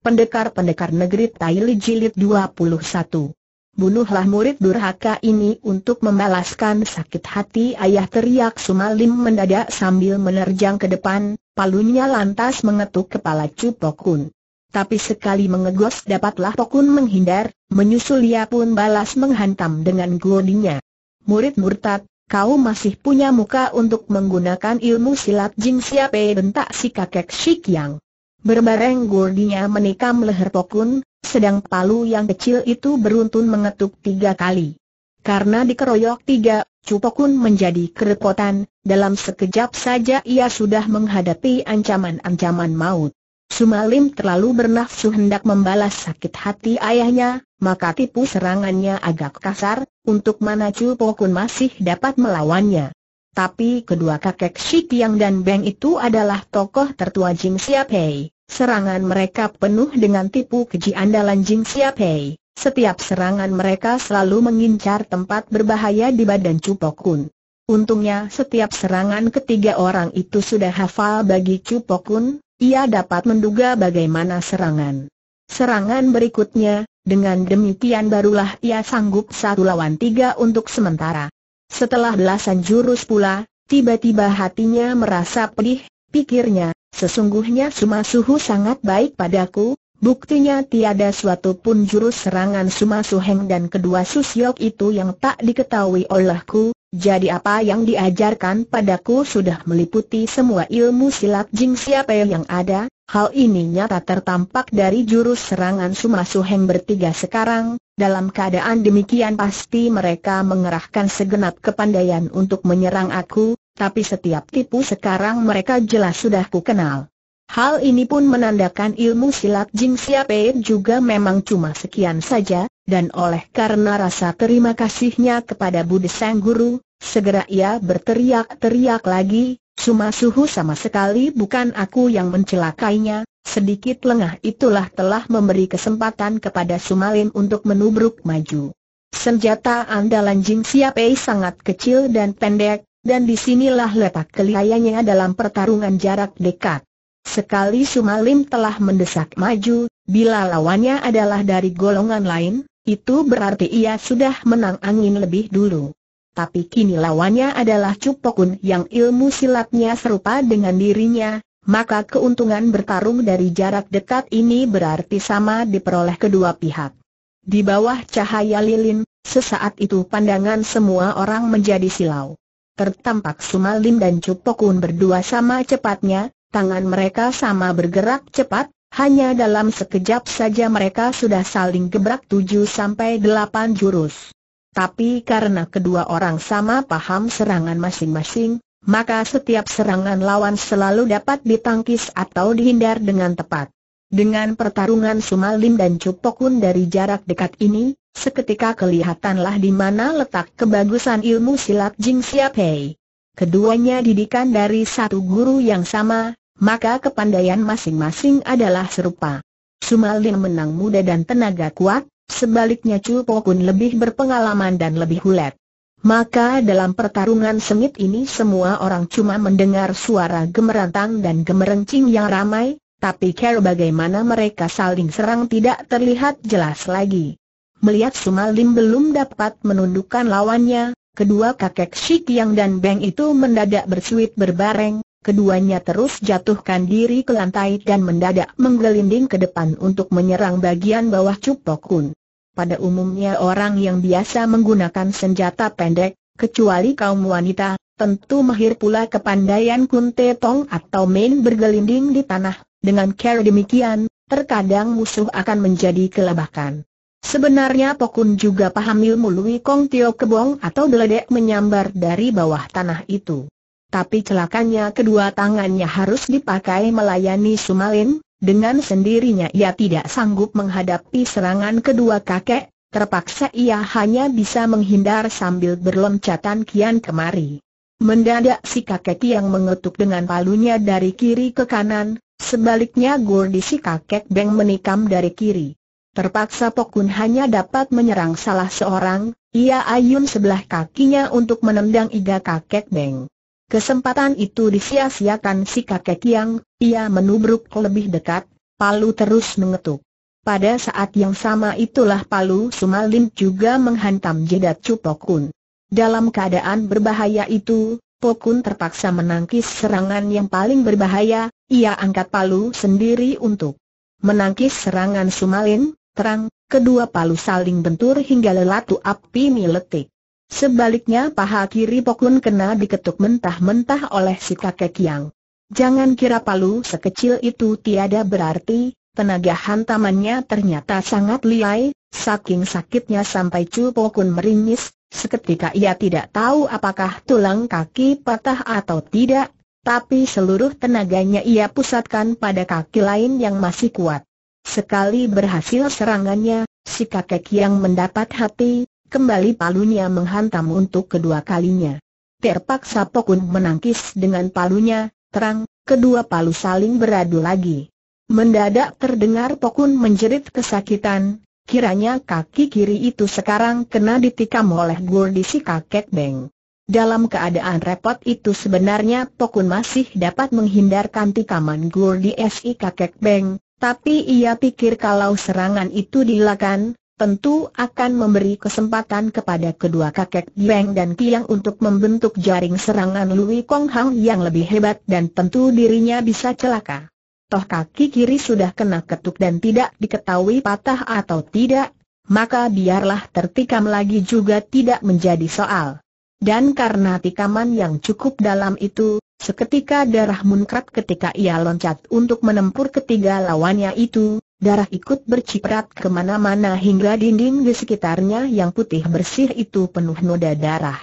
Pendekar-pendekar negeri Taili Jilid 21 Bunuhlah murid durhaka ini untuk membalaskan sakit hati ayah teriak Sumalim mendadak sambil menerjang ke depan, palunya lantas mengetuk kepala Cu Pokun. Tapi sekali mengegos dapatlah Pokun menghindar, menyusul ia pun balas menghantam dengan godinya. Murid murtad, kau masih punya muka untuk menggunakan ilmu silat Jin Siapai bentak si kakek Shikyang. Berbareng gordinya menikam leher Tokun, sedang palu yang kecil itu beruntun mengetuk tiga kali. Karena dikeroyok tiga, Cupokun menjadi kerepotan, dalam sekejap saja ia sudah menghadapi ancaman-ancaman maut. Sumalim terlalu bernafsu hendak membalas sakit hati ayahnya, maka tipu serangannya agak kasar, untuk mana Cupokun masih dapat melawannya. Tapi kedua kakek Yang dan Beng itu adalah tokoh tertua Jing Siapei. Serangan mereka penuh dengan tipu keji andalan Jing Siapei. Setiap serangan mereka selalu mengincar tempat berbahaya di badan Kun. Untungnya setiap serangan ketiga orang itu sudah hafal bagi Kun, ia dapat menduga bagaimana serangan. Serangan berikutnya, dengan demikian barulah ia sanggup satu lawan tiga untuk sementara. Setelah belasan jurus pula, tiba-tiba hatinya merasa pedih, pikirnya, sesungguhnya Sumasuhu sangat baik padaku, buktinya tiada suatu pun jurus serangan Sumasuheng dan kedua Susyok itu yang tak diketahui olehku, jadi apa yang diajarkan padaku sudah meliputi semua ilmu silat Jing siapa yang ada, hal ini nyata tertampak dari jurus serangan Sumasuheng bertiga sekarang, dalam keadaan demikian pasti mereka mengerahkan segenap kepandaian untuk menyerang aku, tapi setiap tipu sekarang mereka jelas sudah kukenal. Hal ini pun menandakan ilmu silat Jing Siape juga memang cuma sekian saja, dan oleh karena rasa terima kasihnya kepada Budi Sang Guru, segera ia berteriak-teriak lagi, Suma Suhu sama sekali bukan aku yang mencelakainya, Sedikit lengah itulah telah memberi kesempatan kepada Sumalim untuk menubruk maju. Senjata andalan Jing Siapei sangat kecil dan pendek, dan disinilah letak kelihayanya dalam pertarungan jarak dekat. Sekali Sumalim telah mendesak maju, bila lawannya adalah dari golongan lain, itu berarti ia sudah menang angin lebih dulu. Tapi kini lawannya adalah Cupokun yang ilmu silatnya serupa dengan dirinya, maka keuntungan bertarung dari jarak dekat ini berarti sama diperoleh kedua pihak. Di bawah cahaya lilin, sesaat itu pandangan semua orang menjadi silau. Tertampak Sumalim dan Cupokun berdua sama cepatnya, tangan mereka sama bergerak cepat, hanya dalam sekejap saja mereka sudah saling gebrak tujuh sampai delapan jurus. Tapi karena kedua orang sama paham serangan masing-masing, maka setiap serangan lawan selalu dapat ditangkis atau dihindar dengan tepat. Dengan pertarungan Sumalim dan Cupokun dari jarak dekat ini, seketika kelihatanlah di mana letak kebagusan ilmu silat Jing Siap Keduanya didikan dari satu guru yang sama, maka kepandaian masing-masing adalah serupa. Sumalim menang muda dan tenaga kuat, sebaliknya Cupokun lebih berpengalaman dan lebih hulet. Maka dalam pertarungan sengit ini semua orang cuma mendengar suara gemerantang dan gemerencing yang ramai, tapi care bagaimana mereka saling serang tidak terlihat jelas lagi. Melihat Sumalim belum dapat menundukkan lawannya, kedua kakek Shik Yang dan Beng itu mendadak bersuit berbareng, keduanya terus jatuhkan diri ke lantai dan mendadak menggelinding ke depan untuk menyerang bagian bawah Cupokun. Pada umumnya orang yang biasa menggunakan senjata pendek, kecuali kaum wanita, tentu mahir pula kepandaian kunte tong atau main bergelinding di tanah. Dengan cara demikian, terkadang musuh akan menjadi kelabakan. Sebenarnya Pokun juga paham ilmu Lui Kong Tio Kebong atau beledek menyambar dari bawah tanah itu. Tapi celakanya kedua tangannya harus dipakai melayani Sumalin, dengan sendirinya ia tidak sanggup menghadapi serangan kedua kakek, terpaksa ia hanya bisa menghindar sambil berloncatan kian kemari. Mendadak si kakek yang mengetuk dengan palunya dari kiri ke kanan, sebaliknya Gordi si kakek Beng menikam dari kiri. Terpaksa Pokun hanya dapat menyerang salah seorang, ia ayun sebelah kakinya untuk menendang iga kakek Beng. Kesempatan itu disia-siakan si kakek yang, ia menubruk lebih dekat, palu terus mengetuk. Pada saat yang sama itulah palu Sumalim juga menghantam jidat Cupokun. Dalam keadaan berbahaya itu, Pokun terpaksa menangkis serangan yang paling berbahaya, ia angkat palu sendiri untuk menangkis serangan Sumalin, terang, kedua palu saling bentur hingga lelatu api milletik. Sebaliknya paha kiri Pokun kena diketuk mentah-mentah oleh si kakek yang. Jangan kira palu sekecil itu tiada berarti, tenaga hantamannya ternyata sangat liai, saking sakitnya sampai cu Pokun meringis, seketika ia tidak tahu apakah tulang kaki patah atau tidak, tapi seluruh tenaganya ia pusatkan pada kaki lain yang masih kuat. Sekali berhasil serangannya, si kakek yang mendapat hati, kembali palunya menghantam untuk kedua kalinya. Terpaksa Pokun menangkis dengan palunya, terang, kedua palu saling beradu lagi. Mendadak terdengar Pokun menjerit kesakitan, kiranya kaki kiri itu sekarang kena ditikam oleh Gordi si kakek Beng. Dalam keadaan repot itu sebenarnya Pokun masih dapat menghindarkan tikaman Gordi si kakek Beng, tapi ia pikir kalau serangan itu dilakukan, tentu akan memberi kesempatan kepada kedua kakek Yueng dan Kiang untuk membentuk jaring serangan Lui Kong Hang yang lebih hebat dan tentu dirinya bisa celaka. Toh kaki kiri sudah kena ketuk dan tidak diketahui patah atau tidak, maka biarlah tertikam lagi juga tidak menjadi soal. Dan karena tikaman yang cukup dalam itu, Seketika darah muncrat ketika ia loncat untuk menempur ketiga lawannya itu, darah ikut berciprat kemana-mana hingga dinding di sekitarnya yang putih bersih itu penuh noda darah.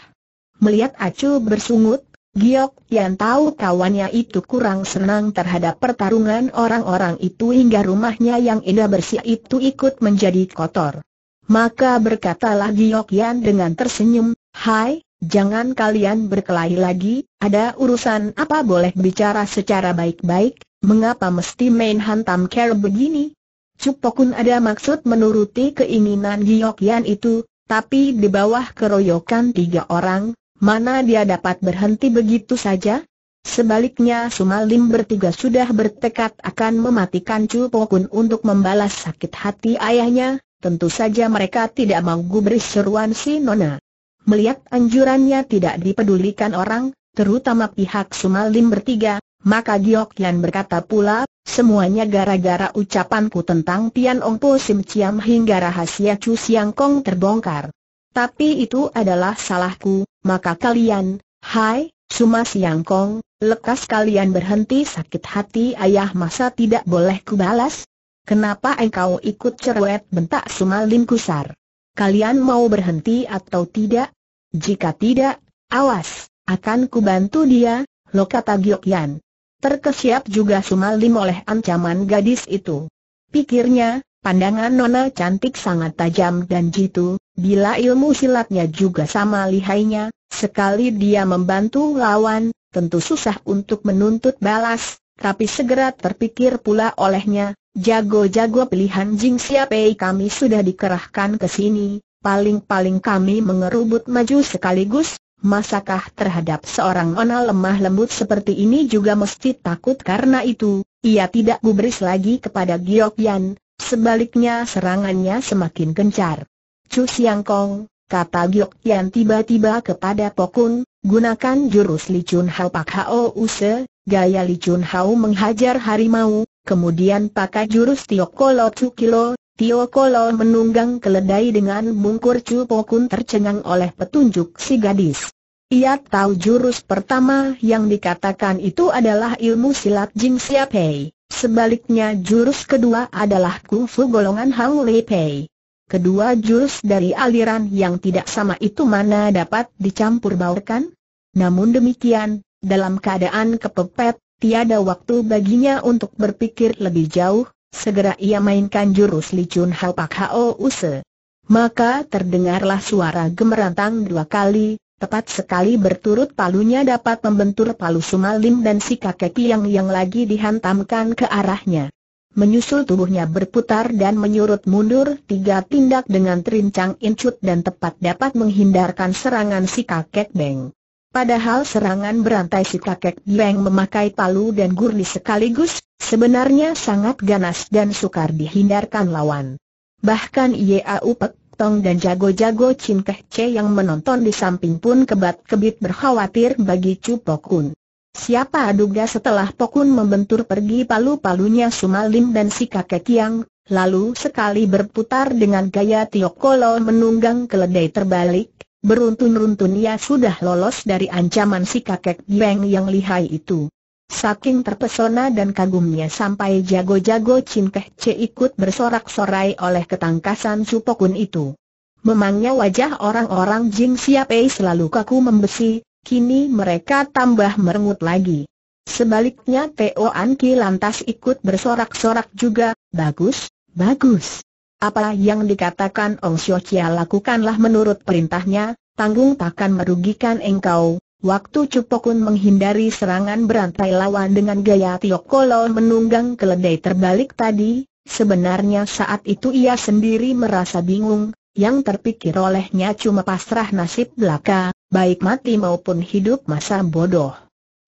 Melihat Acu bersungut, Giok yang tahu kawannya itu kurang senang terhadap pertarungan orang-orang itu hingga rumahnya yang indah bersih itu ikut menjadi kotor. Maka berkatalah Giok Yan dengan tersenyum, Hai, Jangan kalian berkelahi lagi, ada urusan apa boleh bicara secara baik-baik, mengapa mesti main hantam care begini? Cupokun ada maksud menuruti keinginan Giok itu, tapi di bawah keroyokan tiga orang, mana dia dapat berhenti begitu saja? Sebaliknya Sumalim bertiga sudah bertekad akan mematikan Cupokun untuk membalas sakit hati ayahnya, tentu saja mereka tidak mau gubris seruan si Nona melihat anjurannya tidak dipedulikan orang, terutama pihak Sumalim bertiga, maka Giok Yan berkata pula, semuanya gara-gara ucapanku tentang Tian Ong Po Sim Chiam hingga rahasia Chu Siang Kong terbongkar. Tapi itu adalah salahku, maka kalian, hai, Suma Siang Kong, lekas kalian berhenti sakit hati ayah masa tidak boleh kubalas? Kenapa engkau ikut cerewet bentak Suma Lim Kusar? Kalian mau berhenti atau tidak? Jika tidak, awas, akan kubantu dia, lo kata Giokyan. Terkesiap juga Sumalim oleh ancaman gadis itu. Pikirnya, pandangan nona cantik sangat tajam dan jitu, bila ilmu silatnya juga sama lihainya, sekali dia membantu lawan, tentu susah untuk menuntut balas, tapi segera terpikir pula olehnya, jago-jago pilihan Jing Siapei kami sudah dikerahkan ke sini, paling-paling kami mengerubut maju sekaligus, masakah terhadap seorang ona lemah lembut seperti ini juga mesti takut karena itu, ia tidak gubris lagi kepada Giok Yan, sebaliknya serangannya semakin kencar. Cu Siang Kong, kata Giok Yan tiba-tiba kepada Pokun, gunakan jurus Li Chun Hao Pak Hao Use, gaya Li Chun Hao menghajar harimau, kemudian pakai jurus Tio Kolo Kilo, Tio Kolo menunggang keledai dengan bungkur cupo kun tercengang oleh petunjuk si gadis. Ia tahu jurus pertama yang dikatakan itu adalah ilmu silat Jing Siapei. Sebaliknya jurus kedua adalah kungfu golongan Hang Lei Pei. Kedua jurus dari aliran yang tidak sama itu mana dapat dicampur baurkan? Namun demikian, dalam keadaan kepepet, tiada waktu baginya untuk berpikir lebih jauh, Segera ia mainkan jurus licun hal Pak Hao Use. Maka terdengarlah suara gemerantang dua kali, tepat sekali berturut palunya dapat membentur palu Sumalim dan si kakek Piang yang lagi dihantamkan ke arahnya. Menyusul tubuhnya berputar dan menyurut mundur tiga tindak dengan terincang incut dan tepat dapat menghindarkan serangan si kakek Beng. Padahal serangan berantai si kakek Beng memakai palu dan gurli sekaligus, Sebenarnya sangat ganas dan sukar dihindarkan lawan. Bahkan Ia Upek Tong dan jago-jago Chin Keh Che yang menonton di samping pun kebat-kebit berkhawatir bagi Chu Pokun. Siapa aduga setelah Pokun membentur pergi palu-palunya Sumalim dan si kakek Yang, lalu sekali berputar dengan gaya Kolo menunggang keledai terbalik, beruntun-runtun ia sudah lolos dari ancaman si kakek Beng yang lihai itu. Saking terpesona dan kagumnya sampai jago-jago Chin Keh ikut bersorak-sorai oleh ketangkasan Supokun itu. Memangnya wajah orang-orang Jing Siapei selalu kaku membesi, kini mereka tambah merengut lagi. Sebaliknya Teo An lantas ikut bersorak-sorak juga, bagus, bagus. Apa yang dikatakan Ong Xiu Chia lakukanlah menurut perintahnya, tanggung takkan merugikan engkau, Waktu Cupokun menghindari serangan berantai lawan dengan gaya Kolo menunggang keledai terbalik tadi, sebenarnya saat itu ia sendiri merasa bingung, yang terpikir olehnya cuma pasrah nasib belaka, baik mati maupun hidup masa bodoh.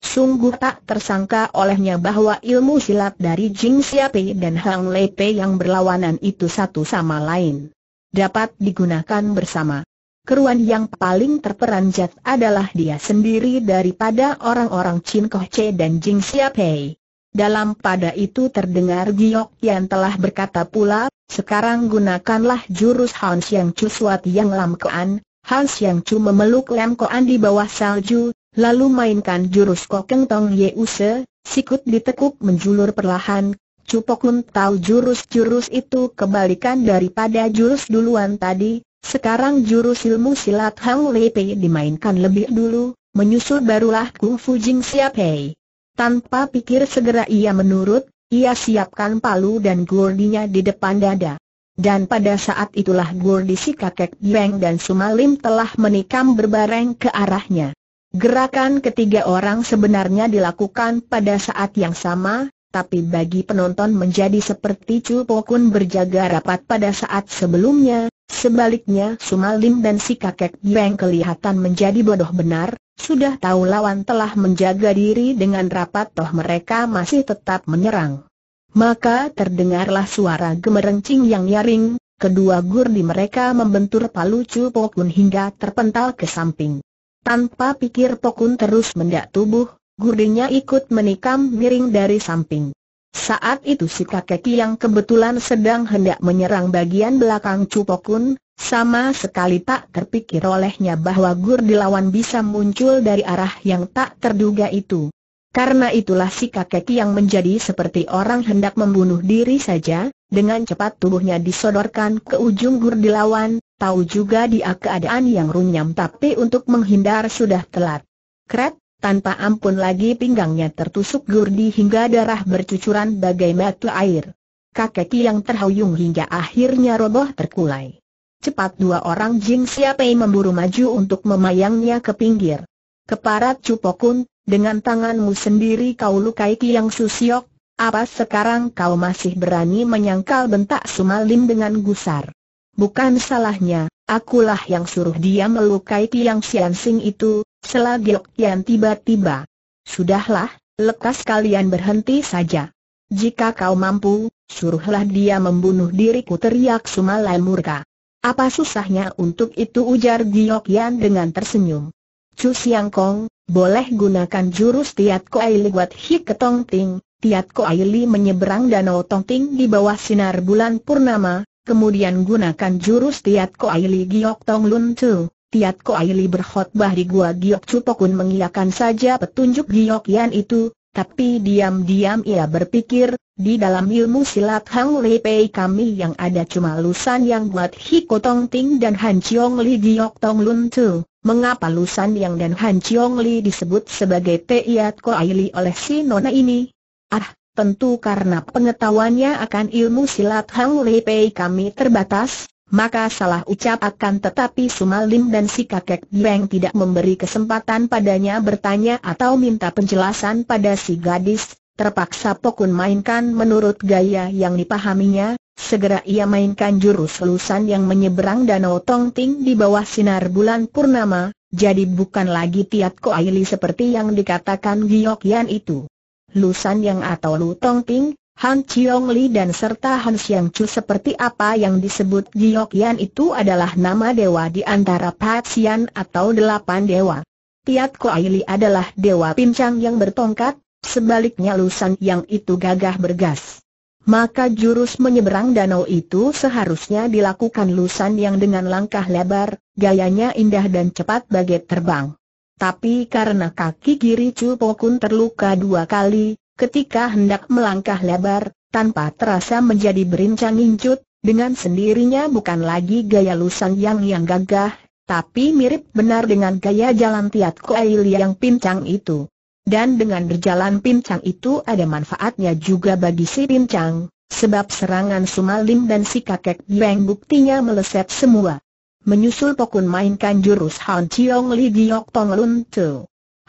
Sungguh tak tersangka olehnya bahwa ilmu silat dari Jing Siapi dan Hang Lepe yang berlawanan itu satu sama lain. Dapat digunakan bersama keruan yang paling terperanjat adalah dia sendiri daripada orang-orang Chin Koh Che dan Jing Siapei. Dalam pada itu terdengar Giok yang telah berkata pula, sekarang gunakanlah jurus Hans yang Chu Suat Yang Lam Koan, Hans yang Chu memeluk Lam Koan di bawah salju, lalu mainkan jurus Kokeng Tong Ye Use, sikut ditekuk menjulur perlahan, Cupok Lun tahu jurus-jurus itu kebalikan daripada jurus duluan tadi, sekarang jurus ilmu silat Hang Lei Pei dimainkan lebih dulu, menyusul barulah Kung Fu Jing Siap Hei. Tanpa pikir segera ia menurut, ia siapkan palu dan gordinya di depan dada. Dan pada saat itulah gordi si kakek Beng dan Sumalim telah menikam berbareng ke arahnya. Gerakan ketiga orang sebenarnya dilakukan pada saat yang sama, tapi bagi penonton menjadi seperti Chu berjaga rapat pada saat sebelumnya, Sebaliknya Sumalim dan si kakek beng kelihatan menjadi bodoh benar, sudah tahu lawan telah menjaga diri dengan rapat toh mereka masih tetap menyerang. Maka terdengarlah suara gemerencing yang nyaring, kedua gurdi mereka membentur palu cu Pokun hingga terpental ke samping. Tanpa pikir Pokun terus mendak tubuh, gurdinya ikut menikam miring dari samping. Saat itu si kakek yang kebetulan sedang hendak menyerang bagian belakang Cupokun, sama sekali tak terpikir olehnya bahwa gur dilawan bisa muncul dari arah yang tak terduga itu. Karena itulah si kakek yang menjadi seperti orang hendak membunuh diri saja, dengan cepat tubuhnya disodorkan ke ujung gur dilawan, tahu juga dia keadaan yang runyam tapi untuk menghindar sudah telat. Kret, tanpa ampun lagi pinggangnya tertusuk gurdi hingga darah bercucuran bagai mata air. Kakek yang terhuyung hingga akhirnya roboh terkulai. Cepat dua orang Jing Siapei memburu maju untuk memayangnya ke pinggir. Keparat Cupokun, dengan tanganmu sendiri kau lukai Kiang Susiok, apa sekarang kau masih berani menyangkal bentak Sumalim dengan gusar? Bukan salahnya, akulah yang suruh dia melukai Tiang Siansing itu, Selagil Kian tiba-tiba. Sudahlah, lekas kalian berhenti saja. Jika kau mampu, suruhlah dia membunuh diriku teriak Sumalai murka. Apa susahnya untuk itu ujar Giok Yan dengan tersenyum. Chu Siang Kong, boleh gunakan jurus Tiat ko buat buat ke Ketong Ting, Tiat ko Li menyeberang Danau Tong Ting di bawah sinar bulan purnama, kemudian gunakan jurus Tiat ko Li Giok Tong Lun Tu. Tiat Aili berkhotbah di Gua Giok Cupokun mengiyakan saja petunjuk Giok Yan itu, tapi diam-diam ia berpikir, di dalam ilmu silat Hang Li Pei kami yang ada cuma lusan yang buat Hiko Tong Ting dan Han Chiong Li Giok Tong Lun Tu. Mengapa lusan yang dan Han Chiong Li disebut sebagai Tiat Aili oleh si Nona ini? Ah, tentu karena pengetahuannya akan ilmu silat Hang Li Pei kami terbatas, maka salah ucap akan tetapi Sumalim dan si kakek Beng tidak memberi kesempatan padanya bertanya atau minta penjelasan pada si gadis, terpaksa Pokun mainkan menurut gaya yang dipahaminya, segera ia mainkan jurus lusan yang menyeberang danau Tongting di bawah sinar bulan purnama, jadi bukan lagi Tiat Koaili seperti yang dikatakan Giok Yan itu. Lusan yang atau Lu Tongting, Han Chiong Li dan serta Han Xiang Chu seperti apa yang disebut Giok Yan itu adalah nama dewa di antara Patsian atau delapan dewa. Tiat Koai Li adalah dewa pincang yang bertongkat, sebaliknya Lusan yang itu gagah bergas. Maka jurus menyeberang danau itu seharusnya dilakukan Lusan yang dengan langkah lebar, gayanya indah dan cepat bagai terbang. Tapi karena kaki kiri Chu Pokun terluka dua kali, Ketika hendak melangkah lebar, tanpa terasa menjadi berincang incut, dengan sendirinya bukan lagi gaya lusang yang yang gagah, tapi mirip benar dengan gaya jalan Tiat Koil yang pincang itu. Dan dengan berjalan pincang itu ada manfaatnya juga bagi si pincang, sebab serangan Sumalim dan si kakek Beng buktinya meleset semua. Menyusul Pokun mainkan jurus Han Chiong Li Giok Tong Lun Tu.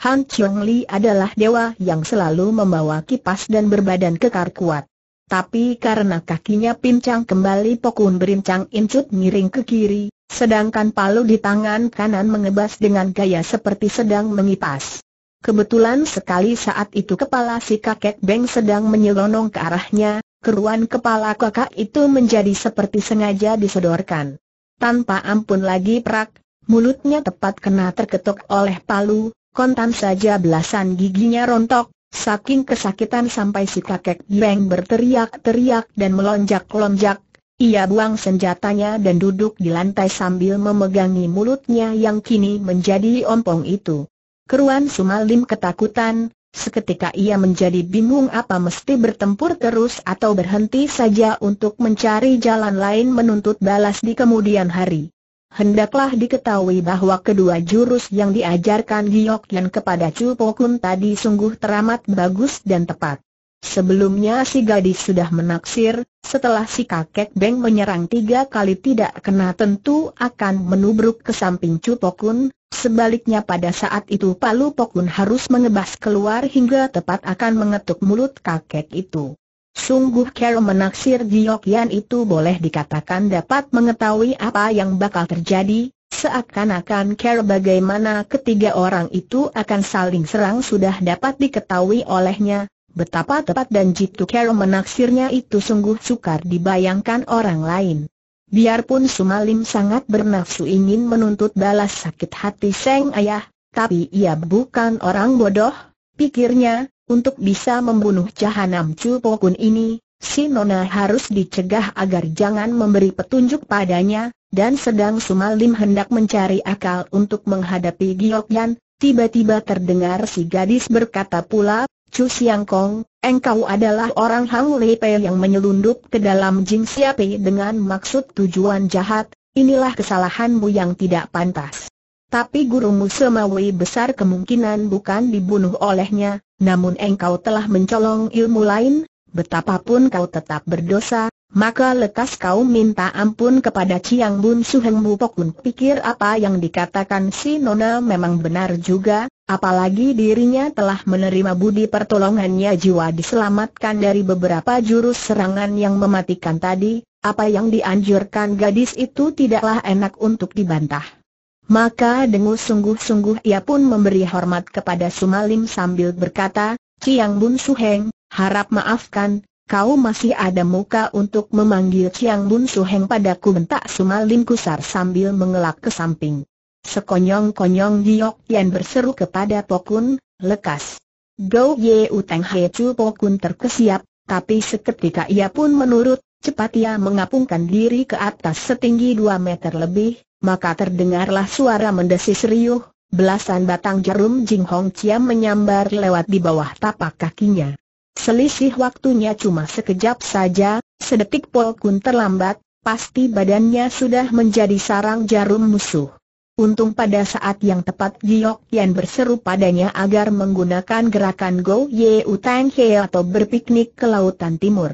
Han Chong Li adalah dewa yang selalu membawa kipas dan berbadan kekar kuat. Tapi karena kakinya pincang kembali pokun berincang incut miring ke kiri, sedangkan palu di tangan kanan mengebas dengan gaya seperti sedang mengipas. Kebetulan sekali saat itu kepala si kakek Beng sedang menyelonong ke arahnya, keruan kepala kakak itu menjadi seperti sengaja disodorkan. Tanpa ampun lagi prak, mulutnya tepat kena terketuk oleh palu, kontan saja belasan giginya rontok, saking kesakitan sampai si kakek Beng berteriak-teriak dan melonjak-lonjak. Ia buang senjatanya dan duduk di lantai sambil memegangi mulutnya yang kini menjadi ompong itu. Keruan Sumalim ketakutan, seketika ia menjadi bingung apa mesti bertempur terus atau berhenti saja untuk mencari jalan lain menuntut balas di kemudian hari. Hendaklah diketahui bahwa kedua jurus yang diajarkan Giok dan kepada Chu Pokun tadi sungguh teramat bagus dan tepat. Sebelumnya si gadis sudah menaksir, setelah si kakek Beng menyerang tiga kali tidak kena tentu akan menubruk ke samping Chu Pokun, sebaliknya pada saat itu Palu Pokun harus mengebas keluar hingga tepat akan mengetuk mulut kakek itu. Sungguh Carol menaksir Yan itu boleh dikatakan dapat mengetahui apa yang bakal terjadi, Seakan-akan Kero bagaimana ketiga orang itu akan saling serang sudah dapat diketahui olehnya, betapa tepat dan jitu Kero menaksirnya itu sungguh sukar dibayangkan orang lain. Biarpun Sumalim sangat bernafsu ingin menuntut balas sakit hati Seng Ayah, tapi ia bukan orang bodoh, pikirnya, untuk bisa membunuh Jahanam Chu Kun ini, si Nona harus dicegah agar jangan memberi petunjuk padanya, dan sedang Sumalim hendak mencari akal untuk menghadapi Giok Yan, tiba-tiba terdengar si gadis berkata pula, Chu Siang Kong, engkau adalah orang Hang Lepe yang menyelundup ke dalam Jing Siap dengan maksud tujuan jahat, inilah kesalahanmu yang tidak pantas. Tapi gurumu Semawi besar kemungkinan bukan dibunuh olehnya, namun engkau telah mencolong ilmu lain, betapapun kau tetap berdosa, maka lekas kau minta ampun kepada Ciang Bun Suheng Pokun pikir apa yang dikatakan si Nona memang benar juga, apalagi dirinya telah menerima budi pertolongannya jiwa diselamatkan dari beberapa jurus serangan yang mematikan tadi, apa yang dianjurkan gadis itu tidaklah enak untuk dibantah. Maka dengan sungguh-sungguh ia pun memberi hormat kepada Sumalim sambil berkata, Ciang Bun Suheng, harap maafkan, kau masih ada muka untuk memanggil Ciang Bun Suheng padaku bentak Sumalim kusar sambil mengelak ke samping. Sekonyong-konyong Giok Yan berseru kepada Pokun, lekas. Go Ye Uteng He Chu Pokun terkesiap, tapi seketika ia pun menurut, cepat ia mengapungkan diri ke atas setinggi 2 meter lebih, maka terdengarlah suara mendesis riuh, belasan batang jarum Jing Hong Chiam menyambar lewat di bawah tapak kakinya. Selisih waktunya cuma sekejap saja, sedetik kun terlambat, pasti badannya sudah menjadi sarang jarum musuh. Untung pada saat yang tepat Giok Yan berseru padanya agar menggunakan gerakan Go Ye Tang He atau berpiknik ke lautan timur.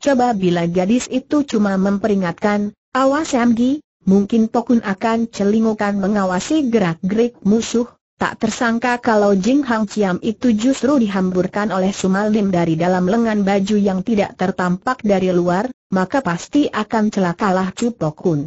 Coba bila gadis itu cuma memperingatkan, awas Gi, mungkin Tokun akan celingukan mengawasi gerak-gerik musuh, tak tersangka kalau Jing Hang Chiam itu justru dihamburkan oleh Sumalim dari dalam lengan baju yang tidak tertampak dari luar, maka pasti akan celakalah Chu Tokun.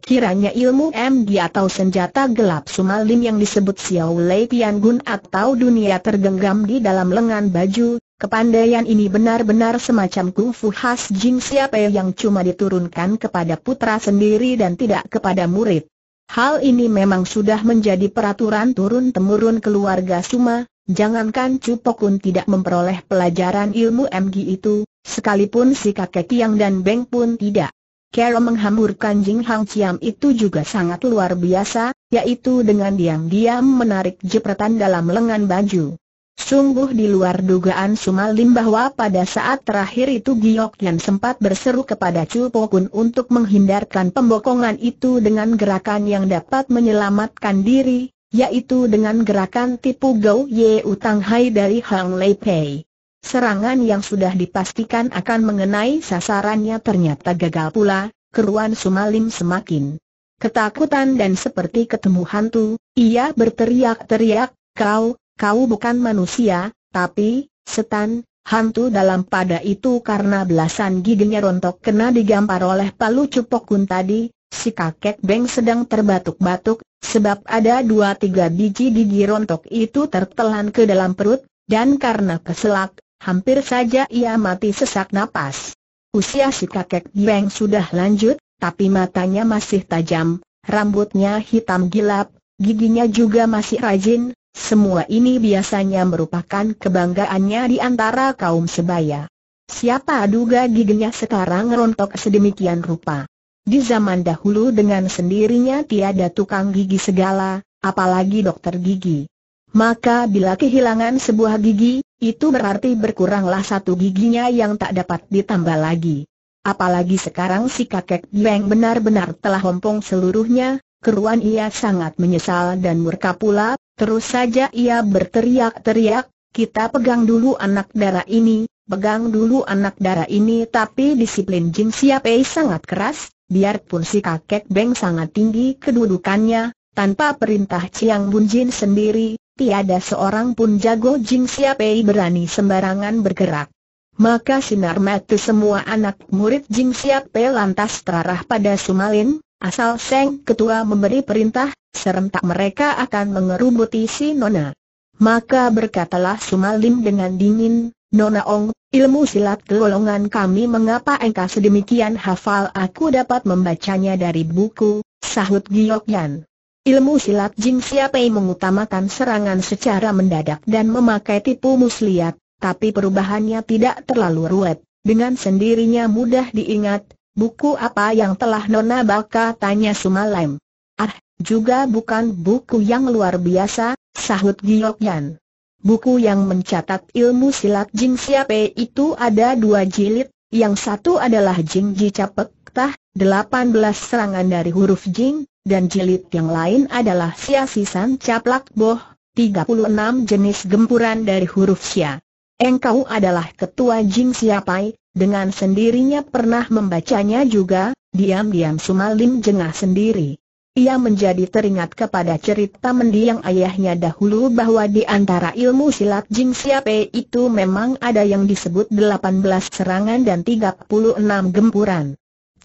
Kiranya ilmu MG atau senjata gelap Sumalim yang disebut Xiao Lei Pian Gun atau dunia tergenggam di dalam lengan baju, Kepandaian ini benar-benar semacam kungfu khas Jin siapa yang cuma diturunkan kepada putra sendiri dan tidak kepada murid. Hal ini memang sudah menjadi peraturan turun-temurun keluarga Suma, jangankan Cupokun tidak memperoleh pelajaran ilmu MG itu, sekalipun si kakek Kiang dan Beng pun tidak. Kero menghamburkan Jing Hang Chiam itu juga sangat luar biasa, yaitu dengan diam-diam menarik jepretan dalam lengan baju. Sungguh di luar dugaan Sumalim bahwa pada saat terakhir itu Giok yang sempat berseru kepada Chu Po Kun untuk menghindarkan pembokongan itu dengan gerakan yang dapat menyelamatkan diri, yaitu dengan gerakan tipu Gou Ye Utang Hai dari Hang Lei Pei. Serangan yang sudah dipastikan akan mengenai sasarannya ternyata gagal pula, keruan Sumalim semakin ketakutan dan seperti ketemu hantu, ia berteriak-teriak, kau, kau bukan manusia, tapi, setan, hantu dalam pada itu karena belasan giginya rontok kena digampar oleh palu kun tadi, si kakek Beng sedang terbatuk-batuk, sebab ada dua tiga biji gigi rontok itu tertelan ke dalam perut, dan karena keselak, hampir saja ia mati sesak napas. Usia si kakek Beng sudah lanjut, tapi matanya masih tajam, rambutnya hitam gelap, giginya juga masih rajin, semua ini biasanya merupakan kebanggaannya di antara kaum sebaya. Siapa duga giginya sekarang rontok sedemikian rupa. Di zaman dahulu dengan sendirinya tiada tukang gigi segala, apalagi dokter gigi. Maka bila kehilangan sebuah gigi, itu berarti berkuranglah satu giginya yang tak dapat ditambah lagi. Apalagi sekarang si kakek Beng benar-benar telah hompong seluruhnya, keruan ia sangat menyesal dan murka pula, Terus saja ia berteriak-teriak, kita pegang dulu anak darah ini, pegang dulu anak darah ini tapi disiplin Jin Siapei sangat keras, biarpun si kakek Beng sangat tinggi kedudukannya, tanpa perintah Chiang Bun Jin sendiri, tiada seorang pun jago Jin Siapei berani sembarangan bergerak. Maka sinar mata semua anak murid Jin Siap lantas terarah pada Sumalin, Asal Seng Ketua memberi perintah, serentak mereka akan mengerubuti si Nona. Maka berkatalah Sumalim dengan dingin, Nona Ong, ilmu silat golongan kami mengapa engkau sedemikian hafal aku dapat membacanya dari buku, sahut Giyok Yan. Ilmu silat Jing Siapai mengutamakan serangan secara mendadak dan memakai tipu muslihat, tapi perubahannya tidak terlalu ruwet, dengan sendirinya mudah diingat, Buku apa yang telah Nona Baka tanya Sumalem? Ah, juga bukan buku yang luar biasa, sahut Yan. Buku yang mencatat ilmu silat Jing Siape itu ada dua jilid, yang satu adalah Jing Ji Capek Tah, belas serangan dari huruf Jing, dan jilid yang lain adalah Sia Sisan Caplak Boh, enam jenis gempuran dari huruf Sia. Engkau adalah ketua Jing Siapai, dengan sendirinya pernah membacanya juga, diam-diam Sumalim jengah sendiri. Ia menjadi teringat kepada cerita mendiang ayahnya dahulu bahwa di antara ilmu silat Jing Siape itu memang ada yang disebut 18 serangan dan 36 gempuran.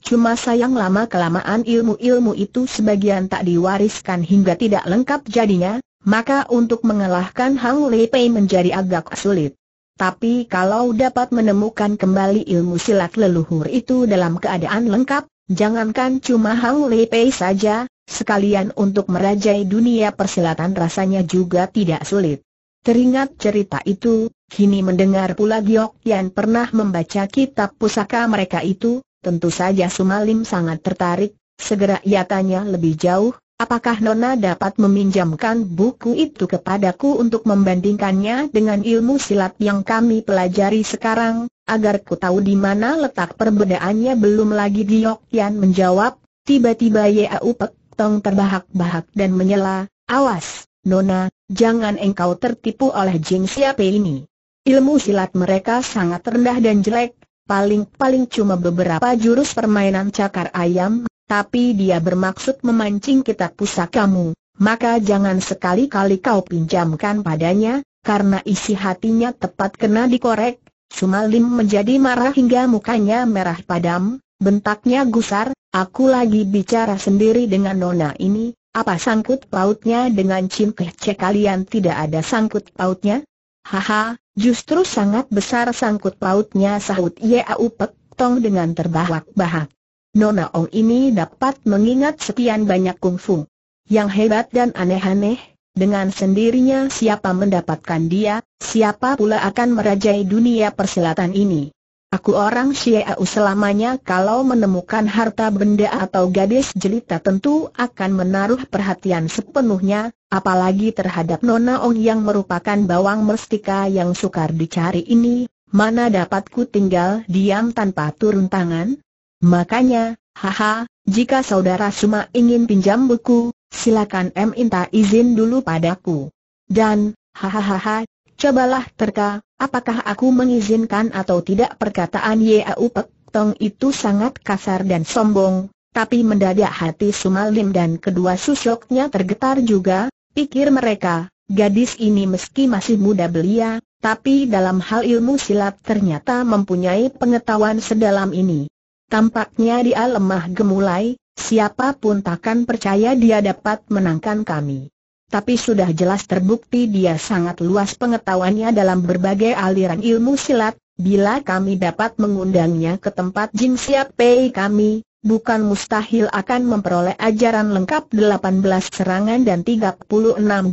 Cuma sayang lama-kelamaan ilmu-ilmu itu sebagian tak diwariskan hingga tidak lengkap jadinya, maka untuk mengalahkan Hang Lei Pei menjadi agak sulit. Tapi kalau dapat menemukan kembali ilmu silat leluhur itu dalam keadaan lengkap, jangankan cuma Hang Lei Pei saja, sekalian untuk merajai dunia persilatan rasanya juga tidak sulit. Teringat cerita itu, kini mendengar pula Giok yang pernah membaca kitab pusaka mereka itu, tentu saja Sumalim sangat tertarik, segera ia tanya lebih jauh, Apakah Nona dapat meminjamkan buku itu kepadaku untuk membandingkannya dengan ilmu silat yang kami pelajari sekarang, agar ku tahu di mana letak perbedaannya belum lagi Giyok Yan menjawab, tiba-tiba Yea Upek Tong terbahak-bahak dan menyela, awas, Nona, jangan engkau tertipu oleh Jing siapa ini. Ilmu silat mereka sangat rendah dan jelek, paling-paling cuma beberapa jurus permainan cakar ayam tapi dia bermaksud memancing kitab pusakamu, maka jangan sekali-kali kau pinjamkan padanya, karena isi hatinya tepat kena dikorek. Sumalim menjadi marah hingga mukanya merah padam, bentaknya gusar, aku lagi bicara sendiri dengan nona ini, apa sangkut pautnya dengan kece kalian tidak ada sangkut pautnya? Haha, justru sangat besar sangkut pautnya sahut Ye Upek Tong dengan terbahak-bahak. Nona Ong ini dapat mengingat sekian banyak kungfu. Yang hebat dan aneh-aneh, dengan sendirinya siapa mendapatkan dia, siapa pula akan merajai dunia persilatan ini. Aku orang Xiao selamanya kalau menemukan harta benda atau gadis jelita tentu akan menaruh perhatian sepenuhnya, apalagi terhadap Nona Ong yang merupakan bawang mestika yang sukar dicari ini, mana dapatku tinggal diam tanpa turun tangan? Makanya, haha, jika saudara Suma ingin pinjam buku, silakan M minta izin dulu padaku. Dan, hahaha, cobalah terka, apakah aku mengizinkan atau tidak perkataan Yau Pek Tong itu sangat kasar dan sombong, tapi mendadak hati Sumalim dan kedua susoknya tergetar juga, pikir mereka, gadis ini meski masih muda belia, tapi dalam hal ilmu silat ternyata mempunyai pengetahuan sedalam ini. Tampaknya dia lemah gemulai, siapapun takkan percaya dia dapat menangkan kami. Tapi sudah jelas terbukti dia sangat luas pengetahuannya dalam berbagai aliran ilmu silat, bila kami dapat mengundangnya ke tempat Jin Siap Pei kami, bukan mustahil akan memperoleh ajaran lengkap 18 serangan dan 36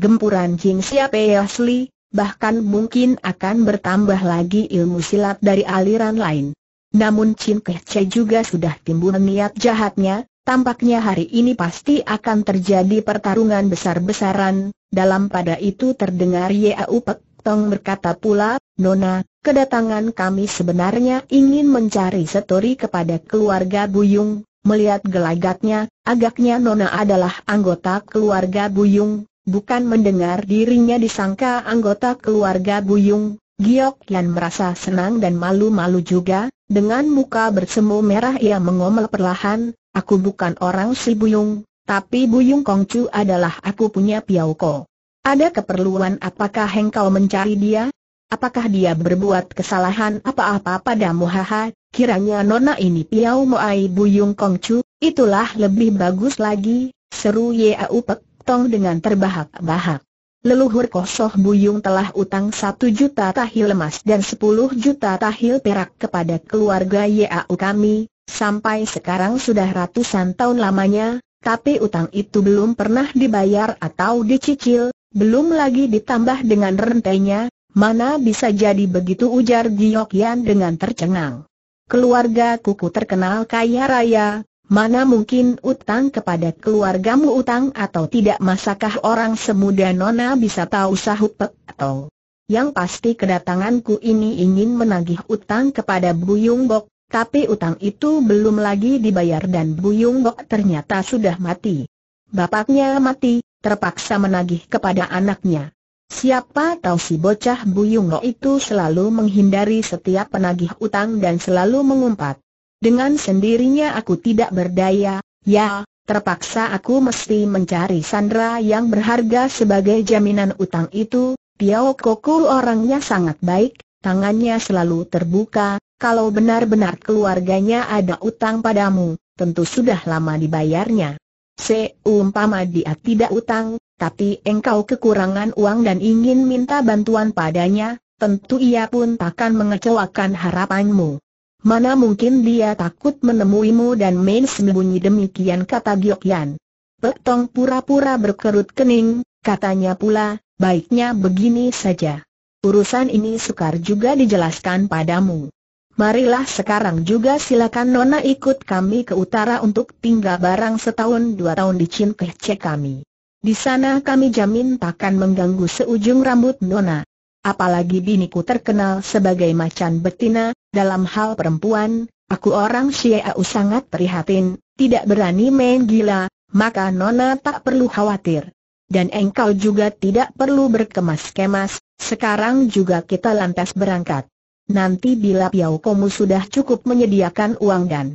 gempuran Jin Siap Pei asli, bahkan mungkin akan bertambah lagi ilmu silat dari aliran lain. Namun Chin Keh Che juga sudah timbul niat jahatnya, tampaknya hari ini pasti akan terjadi pertarungan besar-besaran, dalam pada itu terdengar Yau Pek Tong berkata pula, Nona, kedatangan kami sebenarnya ingin mencari setori kepada keluarga Buyung, melihat gelagatnya, agaknya Nona adalah anggota keluarga Buyung, bukan mendengar dirinya disangka anggota keluarga Buyung, Giok Yan merasa senang dan malu-malu juga, dengan muka bersemu merah ia mengomel perlahan, aku bukan orang si Buyung, tapi Buyung Kongcu adalah aku punya Ko. Ada keperluan apakah engkau mencari dia? Apakah dia berbuat kesalahan apa-apa padamu haha, kiranya nona ini Piau Moai Buyung Kongcu, itulah lebih bagus lagi, seru Yeau Pek Tong dengan terbahak-bahak leluhur Kosoh Buyung telah utang 1 juta tahil emas dan 10 juta tahil perak kepada keluarga Yau kami, sampai sekarang sudah ratusan tahun lamanya, tapi utang itu belum pernah dibayar atau dicicil, belum lagi ditambah dengan rentenya, mana bisa jadi begitu ujar Giyokian dengan tercengang. Keluarga kuku terkenal kaya raya, Mana mungkin utang kepada keluargamu utang atau tidak masakah orang semuda Nona bisa tahu sahut Pek Tong. Yang pasti kedatanganku ini ingin menagih utang kepada Buyung Bok, tapi utang itu belum lagi dibayar dan Buyung Bok ternyata sudah mati. Bapaknya mati, terpaksa menagih kepada anaknya. Siapa tahu si bocah Buyung Bok itu selalu menghindari setiap penagih utang dan selalu mengumpat. Dengan sendirinya aku tidak berdaya, ya, terpaksa aku mesti mencari Sandra yang berharga sebagai jaminan utang itu, Piao Koko orangnya sangat baik, tangannya selalu terbuka, kalau benar-benar keluarganya ada utang padamu, tentu sudah lama dibayarnya. Seumpama dia tidak utang, tapi engkau kekurangan uang dan ingin minta bantuan padanya, tentu ia pun takkan mengecewakan harapanmu. Mana mungkin dia takut menemuimu dan main sembunyi demikian kata Giokyan. Pek Tong pura-pura berkerut kening, katanya pula, baiknya begini saja. Urusan ini sukar juga dijelaskan padamu. Marilah sekarang juga silakan Nona ikut kami ke utara untuk tinggal barang setahun dua tahun di Chin Cinkehce kami. Di sana kami jamin takkan mengganggu seujung rambut Nona. Apalagi biniku terkenal sebagai macan betina, dalam hal perempuan, aku orang Xiao sangat prihatin, tidak berani main gila, maka Nona tak perlu khawatir. Dan engkau juga tidak perlu berkemas-kemas, sekarang juga kita lantas berangkat. Nanti bila Piau Komu sudah cukup menyediakan uang dan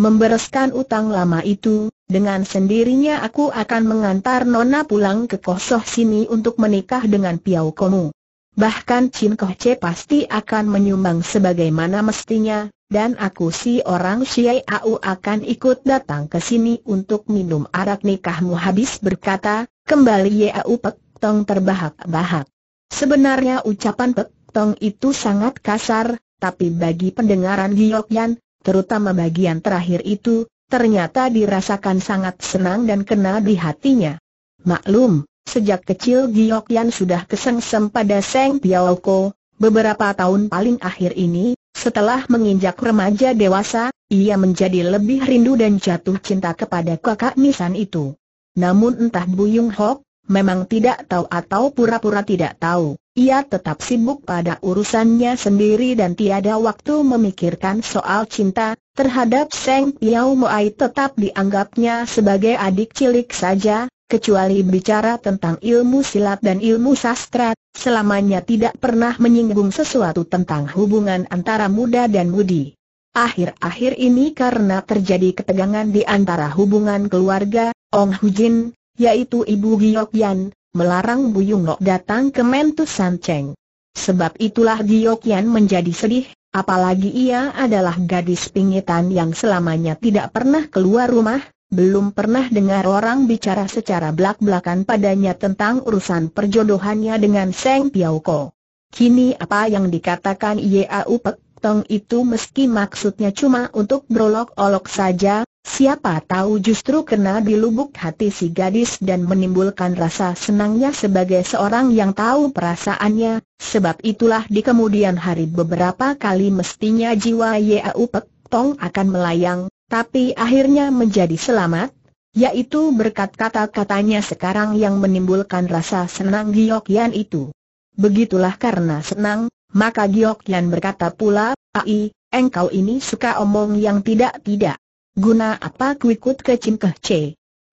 membereskan utang lama itu, dengan sendirinya aku akan mengantar Nona pulang ke Kosoh sini untuk menikah dengan Piau Komu. Bahkan Chin Koh Che pasti akan menyumbang sebagaimana mestinya, dan aku si orang Syiai Au akan ikut datang ke sini untuk minum arak nikahmu habis berkata, kembali Au Pek Tong terbahak-bahak. Sebenarnya ucapan Pek Tong itu sangat kasar, tapi bagi pendengaran Yan, terutama bagian terakhir itu, ternyata dirasakan sangat senang dan kena di hatinya. Maklum, Sejak kecil Giokyan sudah kesengsem pada Seng Ko. beberapa tahun paling akhir ini, setelah menginjak remaja dewasa, ia menjadi lebih rindu dan jatuh cinta kepada kakak Nisan itu. Namun entah Buyung Hok, memang tidak tahu atau pura-pura tidak tahu, ia tetap sibuk pada urusannya sendiri dan tiada waktu memikirkan soal cinta, terhadap Seng Piao Moai tetap dianggapnya sebagai adik cilik saja, kecuali bicara tentang ilmu silat dan ilmu sastra, selamanya tidak pernah menyinggung sesuatu tentang hubungan antara muda dan mudi. Akhir-akhir ini karena terjadi ketegangan di antara hubungan keluarga, Ong Hujin, yaitu Ibu Yan, melarang Buyung Lok datang ke Mentu Cheng. Sebab itulah Yan menjadi sedih, apalagi ia adalah gadis pingitan yang selamanya tidak pernah keluar rumah, belum pernah dengar orang bicara secara belak-belakan padanya tentang urusan perjodohannya dengan Seng Piau Ko. Kini apa yang dikatakan Yau Pek Tong itu meski maksudnya cuma untuk berolok-olok saja, siapa tahu justru kena di lubuk hati si gadis dan menimbulkan rasa senangnya sebagai seorang yang tahu perasaannya, sebab itulah di kemudian hari beberapa kali mestinya jiwa Yau Pek Tong akan melayang, tapi akhirnya menjadi selamat, yaitu berkat kata-katanya sekarang yang menimbulkan rasa senang Giok Yan itu. Begitulah karena senang, maka Giok Yan berkata pula, Ai, engkau ini suka omong yang tidak-tidak. Guna apa ku ikut ke Cimkeh C?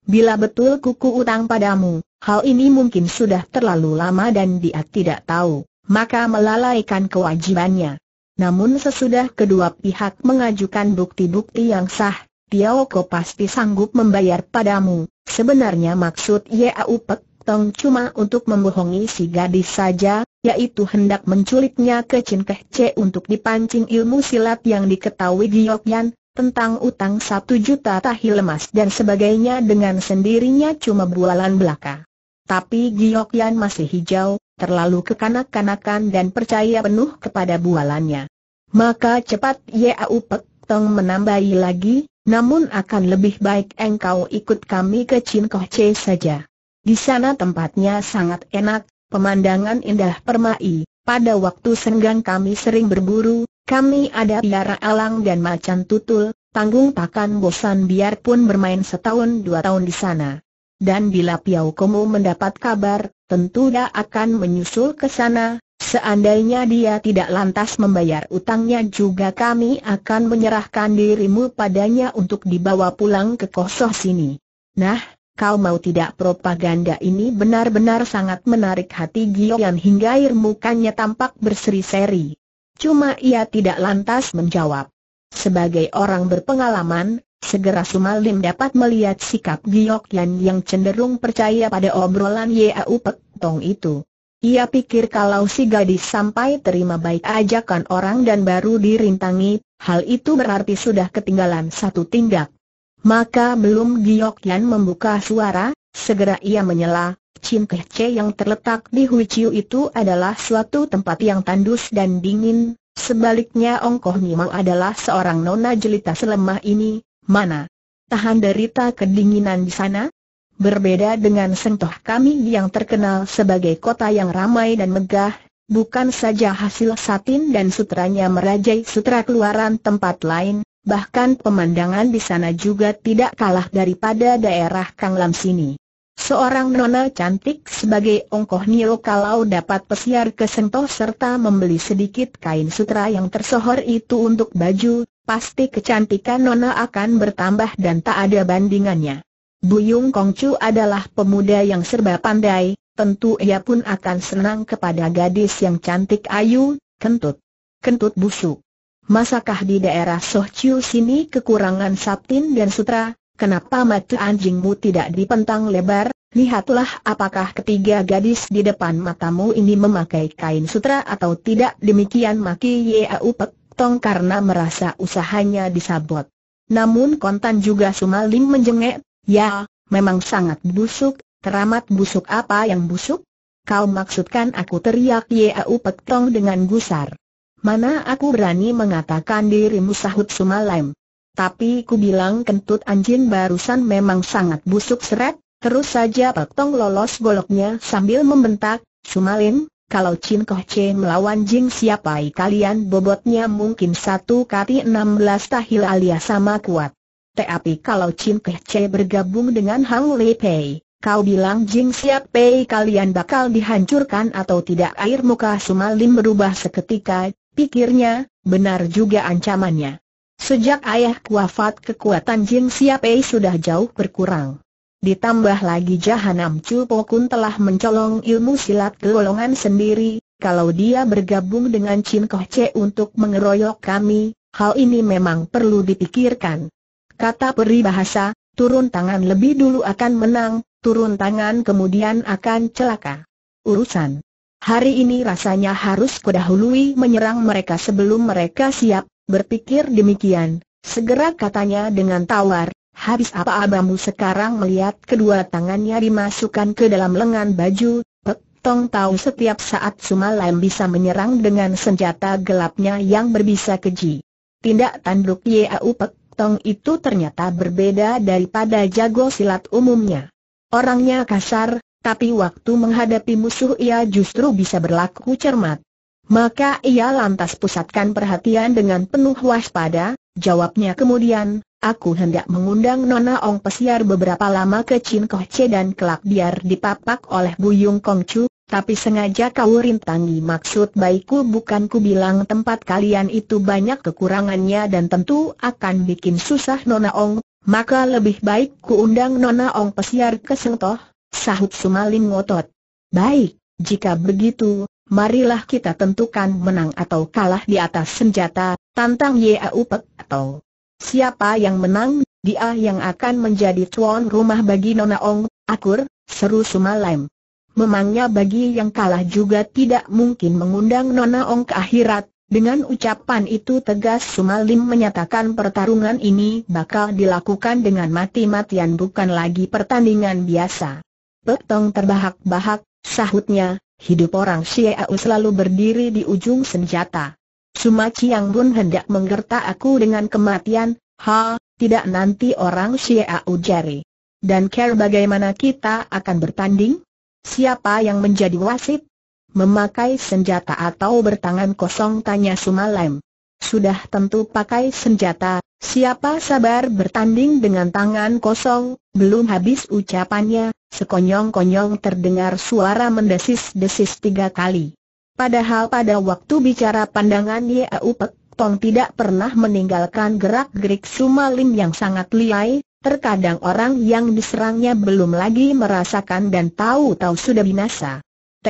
Bila betul kuku utang padamu, hal ini mungkin sudah terlalu lama dan dia tidak tahu, maka melalaikan kewajibannya. Namun sesudah kedua pihak mengajukan bukti-bukti yang sah, Tiao Ko pasti sanggup membayar padamu. Sebenarnya maksud Yau Pek Tong cuma untuk membohongi si gadis saja, yaitu hendak menculiknya ke Chin Keh untuk dipancing ilmu silat yang diketahui Giok Yan, tentang utang satu juta tahi lemas dan sebagainya dengan sendirinya cuma bualan belaka. Tapi Giok Yan masih hijau, terlalu kekanak-kanakan dan percaya penuh kepada bualannya. Maka cepat Yau Pek Tong menambahi lagi, namun akan lebih baik engkau ikut kami ke Chin Koh Che saja. Di sana tempatnya sangat enak, pemandangan indah permai, pada waktu senggang kami sering berburu, kami ada biara alang dan macan tutul, tanggung takkan bosan biarpun bermain setahun dua tahun di sana dan bila Piau Komo mendapat kabar, tentu dia akan menyusul ke sana, seandainya dia tidak lantas membayar utangnya juga kami akan menyerahkan dirimu padanya untuk dibawa pulang ke Kosoh sini. Nah, kau mau tidak propaganda ini benar-benar sangat menarik hati Gio yang hingga air mukanya tampak berseri-seri. Cuma ia tidak lantas menjawab. Sebagai orang berpengalaman, Segera Sumalim dapat melihat sikap Giok Yan yang cenderung percaya pada obrolan Yau Pek Tong itu. Ia pikir kalau si gadis sampai terima baik ajakan orang dan baru dirintangi, hal itu berarti sudah ketinggalan satu tindak. Maka belum Giok Yan membuka suara, segera ia menyela, Chin Kehce yang terletak di Hui itu adalah suatu tempat yang tandus dan dingin, Sebaliknya Ong Koh Nimau adalah seorang nona jelita selemah ini, Mana? Tahan derita kedinginan di sana? Berbeda dengan sentuh kami yang terkenal sebagai kota yang ramai dan megah, bukan saja hasil satin dan sutranya merajai sutra keluaran tempat lain, bahkan pemandangan di sana juga tidak kalah daripada daerah Kanglam sini. Seorang nona cantik sebagai Ongkoh nil kalau dapat pesiar ke Sentoh serta membeli sedikit kain sutra yang tersohor itu untuk baju, pasti kecantikan nona akan bertambah dan tak ada bandingannya. Buyung Kongcu adalah pemuda yang serba pandai, tentu ia pun akan senang kepada gadis yang cantik ayu, kentut. Kentut busuk. Masakah di daerah Soh sini kekurangan satin dan sutra? Kenapa mata anjingmu tidak dipentang lebar? Lihatlah apakah ketiga gadis di depan matamu ini memakai kain sutra atau tidak demikian maki Yau Pek Tong karena merasa usahanya disabot. Namun kontan juga Sumalim menjengek, ya, memang sangat busuk, teramat busuk apa yang busuk? Kau maksudkan aku teriak Yau Pek Tong dengan gusar. Mana aku berani mengatakan dirimu sahut Sumalim tapi ku bilang kentut anjing barusan memang sangat busuk seret, terus saja Pak Tong lolos goloknya sambil membentak, Sumalin, kalau Chin Koh Che melawan Jing siapai kalian bobotnya mungkin satu enam belas tahil alias sama kuat. Tapi kalau Chin Koh Che bergabung dengan Hang Lei Pei, kau bilang Jing siapai kalian bakal dihancurkan atau tidak air muka Sumalin berubah seketika, pikirnya, benar juga ancamannya. Sejak ayah wafat kekuatan Jin Siapei sudah jauh berkurang. Ditambah lagi Jahanam Chu Pokun telah mencolong ilmu silat golongan sendiri, kalau dia bergabung dengan Chin Koh Che untuk mengeroyok kami, hal ini memang perlu dipikirkan. Kata Peri bahasa, turun tangan lebih dulu akan menang, turun tangan kemudian akan celaka. Urusan Hari ini rasanya harus kudahului menyerang mereka sebelum mereka siap, Berpikir demikian, segera katanya dengan tawar, habis apa abamu sekarang melihat kedua tangannya dimasukkan ke dalam lengan baju, Pek Tong tahu setiap saat Sumalem bisa menyerang dengan senjata gelapnya yang berbisa keji. Tindak tanduk Yau Pek Tong itu ternyata berbeda daripada jago silat umumnya. Orangnya kasar, tapi waktu menghadapi musuh ia justru bisa berlaku cermat. Maka ia lantas pusatkan perhatian dengan penuh waspada, jawabnya kemudian, aku hendak mengundang Nona Ong pesiar beberapa lama ke Chin Koh Che dan kelak biar dipapak oleh Bu Buyung Kong Chu, tapi sengaja kau rintangi maksud baikku bukan ku bilang tempat kalian itu banyak kekurangannya dan tentu akan bikin susah Nona Ong, maka lebih baik ku undang Nona Ong pesiar ke Sengtoh, sahut Sumalin ngotot. Baik, jika begitu, marilah kita tentukan menang atau kalah di atas senjata, tantang Yau atau siapa yang menang, dia yang akan menjadi tuan rumah bagi Nona Ong, akur, seru Sumalem. Memangnya bagi yang kalah juga tidak mungkin mengundang Nona Ong ke akhirat, dengan ucapan itu tegas Sumalim menyatakan pertarungan ini bakal dilakukan dengan mati-matian bukan lagi pertandingan biasa. Petong terbahak-bahak, sahutnya, Hidup orang Xiao selalu berdiri di ujung senjata. Suma Chiang Bun hendak menggertak aku dengan kematian, ha, tidak nanti orang Xiao jari. Dan care bagaimana kita akan bertanding? Siapa yang menjadi wasit? Memakai senjata atau bertangan kosong tanya Sumalem sudah tentu pakai senjata, siapa sabar bertanding dengan tangan kosong, belum habis ucapannya, sekonyong-konyong terdengar suara mendesis-desis tiga kali. Padahal pada waktu bicara pandangan Ye Aupek, Tong tidak pernah meninggalkan gerak-gerik Sumalim yang sangat liai, terkadang orang yang diserangnya belum lagi merasakan dan tahu-tahu sudah binasa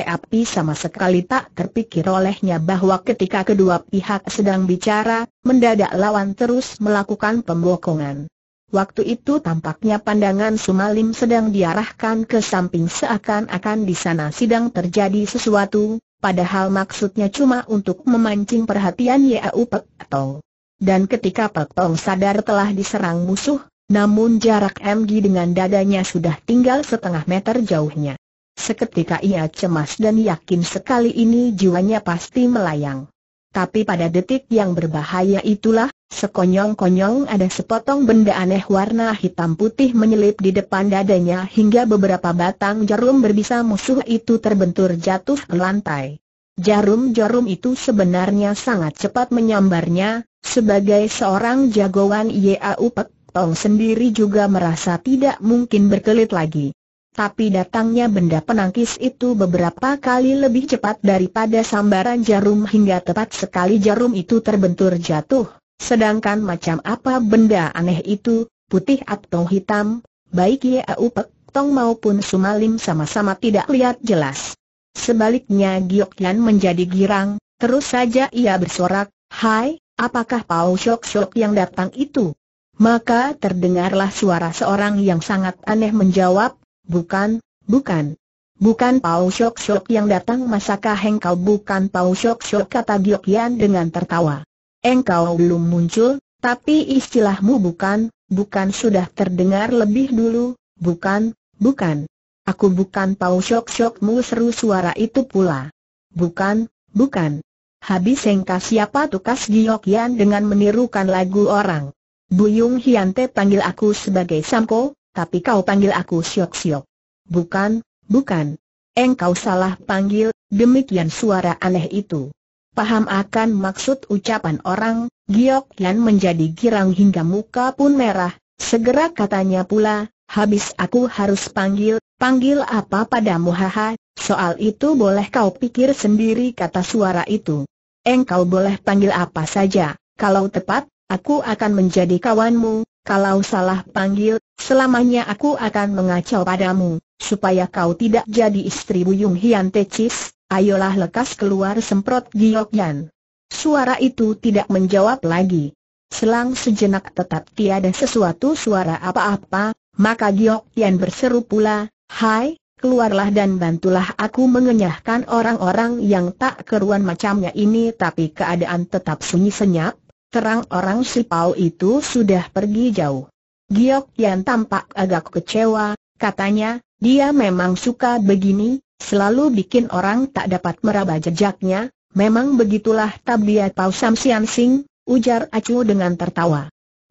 tapi sama sekali tak terpikir olehnya bahwa ketika kedua pihak sedang bicara, mendadak lawan terus melakukan pembokongan. Waktu itu tampaknya pandangan Sumalim sedang diarahkan ke samping seakan-akan di sana sidang terjadi sesuatu, padahal maksudnya cuma untuk memancing perhatian Yau Pek Tong. Dan ketika Pek Tong sadar telah diserang musuh, namun jarak MG dengan dadanya sudah tinggal setengah meter jauhnya. Seketika ia cemas dan yakin sekali ini jiwanya pasti melayang. Tapi pada detik yang berbahaya itulah, sekonyong-konyong ada sepotong benda aneh warna hitam putih menyelip di depan dadanya hingga beberapa batang jarum berbisa musuh itu terbentur jatuh ke lantai. Jarum-jarum itu sebenarnya sangat cepat menyambarnya, sebagai seorang jagoan Yau Pek Tong sendiri juga merasa tidak mungkin berkelit lagi. Tapi datangnya benda penangkis itu beberapa kali lebih cepat daripada sambaran jarum hingga tepat sekali jarum itu terbentur jatuh. Sedangkan macam apa benda aneh itu, putih atau hitam, baik Yau Upek, Tong maupun Sumalim sama-sama tidak lihat jelas. Sebaliknya Giok Yan menjadi girang, terus saja ia bersorak, Hai, apakah Pau Shok Shok yang datang itu? Maka terdengarlah suara seorang yang sangat aneh menjawab, Bukan, bukan. Bukan Pau Shok Shok yang datang masakah engkau bukan Pau Shok Shok kata Yan dengan tertawa. Engkau belum muncul, tapi istilahmu bukan, bukan sudah terdengar lebih dulu, bukan, bukan. Aku bukan Pau Shok Shokmu seru suara itu pula. Bukan, bukan. Habis engkau siapa tukas Yan dengan menirukan lagu orang. Buyung Hiante panggil aku sebagai Samko, tapi kau panggil aku Siok Siok, Bukan, bukan. Engkau salah panggil, demikian suara aneh itu. Paham akan maksud ucapan orang, Giok Yan menjadi girang hingga muka pun merah, segera katanya pula, habis aku harus panggil, panggil apa padamu haha, soal itu boleh kau pikir sendiri kata suara itu. Engkau boleh panggil apa saja, kalau tepat, aku akan menjadi kawanmu, kalau salah panggil, selamanya aku akan mengacau padamu, supaya kau tidak jadi istri Buyung Hian Tecis, ayolah lekas keluar semprot Giok Yan. Suara itu tidak menjawab lagi. Selang sejenak tetap tiada sesuatu suara apa-apa, maka Giok Yan berseru pula, Hai, keluarlah dan bantulah aku mengenyahkan orang-orang yang tak keruan macamnya ini tapi keadaan tetap sunyi senyap, Terang orang si Pau itu sudah pergi jauh. Giok yang tampak agak kecewa, katanya, dia memang suka begini, selalu bikin orang tak dapat meraba jejaknya, memang begitulah tabiat Pau Sam Sian Sing, ujar Acu dengan tertawa.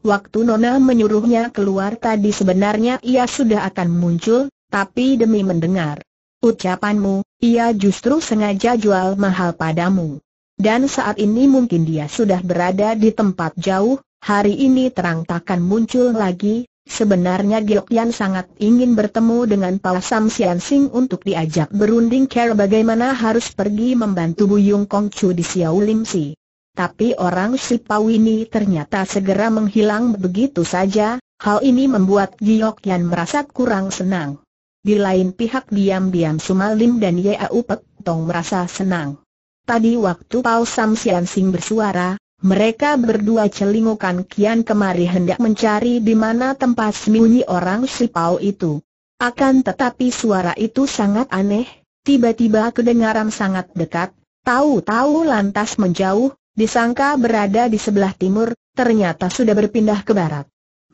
Waktu Nona menyuruhnya keluar tadi sebenarnya ia sudah akan muncul, tapi demi mendengar ucapanmu, ia justru sengaja jual mahal padamu. Dan saat ini mungkin dia sudah berada di tempat jauh, hari ini terang takkan muncul lagi, sebenarnya Giok Yan sangat ingin bertemu dengan Pao Sam Sian Sing untuk diajak berunding care bagaimana harus pergi membantu Bu Yung Kong Chu di Xiao Lim Si. Tapi orang si Pao ini ternyata segera menghilang begitu saja, hal ini membuat Giok Yan merasa kurang senang. Di lain pihak diam-diam Sumalim dan Yau Pek Tong merasa senang. Tadi waktu Pao Sam Sian Sing bersuara, mereka berdua celingukan kian kemari hendak mencari di mana tempat sembunyi orang si Pao itu. Akan tetapi suara itu sangat aneh, tiba-tiba kedengaran sangat dekat, tahu-tahu lantas menjauh, disangka berada di sebelah timur, ternyata sudah berpindah ke barat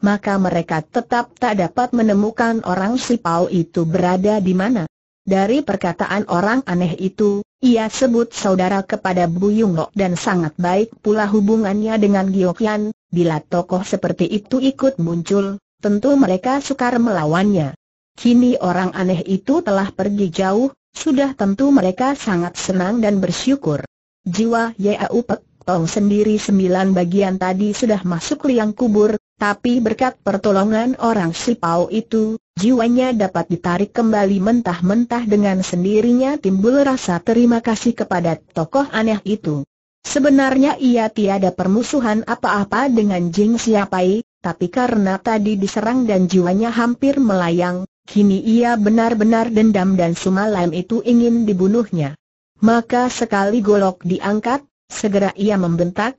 maka mereka tetap tak dapat menemukan orang si Pao itu berada di mana. Dari perkataan orang aneh itu, ia sebut saudara kepada Bu Yung dan sangat baik pula hubungannya dengan Giokyan, bila tokoh seperti itu ikut muncul, tentu mereka sukar melawannya. Kini orang aneh itu telah pergi jauh, sudah tentu mereka sangat senang dan bersyukur. Jiwa Yau Pek Tong sendiri sembilan bagian tadi sudah masuk liang kubur, tapi berkat pertolongan orang Sipau itu, jiwanya dapat ditarik kembali mentah-mentah dengan sendirinya timbul rasa terima kasih kepada tokoh aneh itu. Sebenarnya ia tiada permusuhan apa-apa dengan Jing Siapai, tapi karena tadi diserang dan jiwanya hampir melayang, kini ia benar-benar dendam dan Sumalam itu ingin dibunuhnya. Maka sekali golok diangkat, segera ia membentak,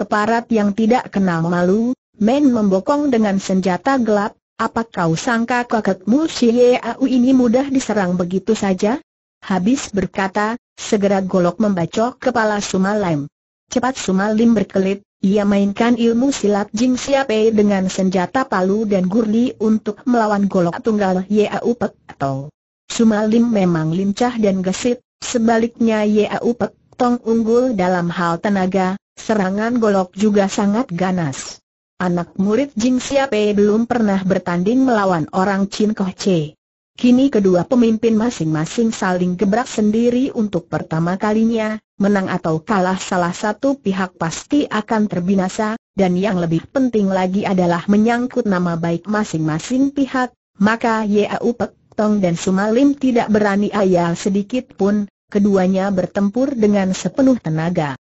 keparat yang tidak kenal malu, men membokong dengan senjata gelap, apa kau sangka kakekmu si Yeau ini mudah diserang begitu saja? Habis berkata, segera golok membacok kepala Sumalem. Cepat Sumalim berkelit, ia mainkan ilmu silat Jing Siape dengan senjata palu dan gurli untuk melawan golok tunggal Yeau Pek Tong. Sumalim memang lincah dan gesit, sebaliknya Yeau Pek Tong unggul dalam hal tenaga, serangan golok juga sangat ganas. Anak murid Jing Siape belum pernah bertanding melawan orang Chin Koh Che. Kini kedua pemimpin masing-masing saling gebrak sendiri untuk pertama kalinya, menang atau kalah salah satu pihak pasti akan terbinasa, dan yang lebih penting lagi adalah menyangkut nama baik masing-masing pihak, maka Yau Pek Tong dan Sumalim tidak berani ayal sedikit pun, keduanya bertempur dengan sepenuh tenaga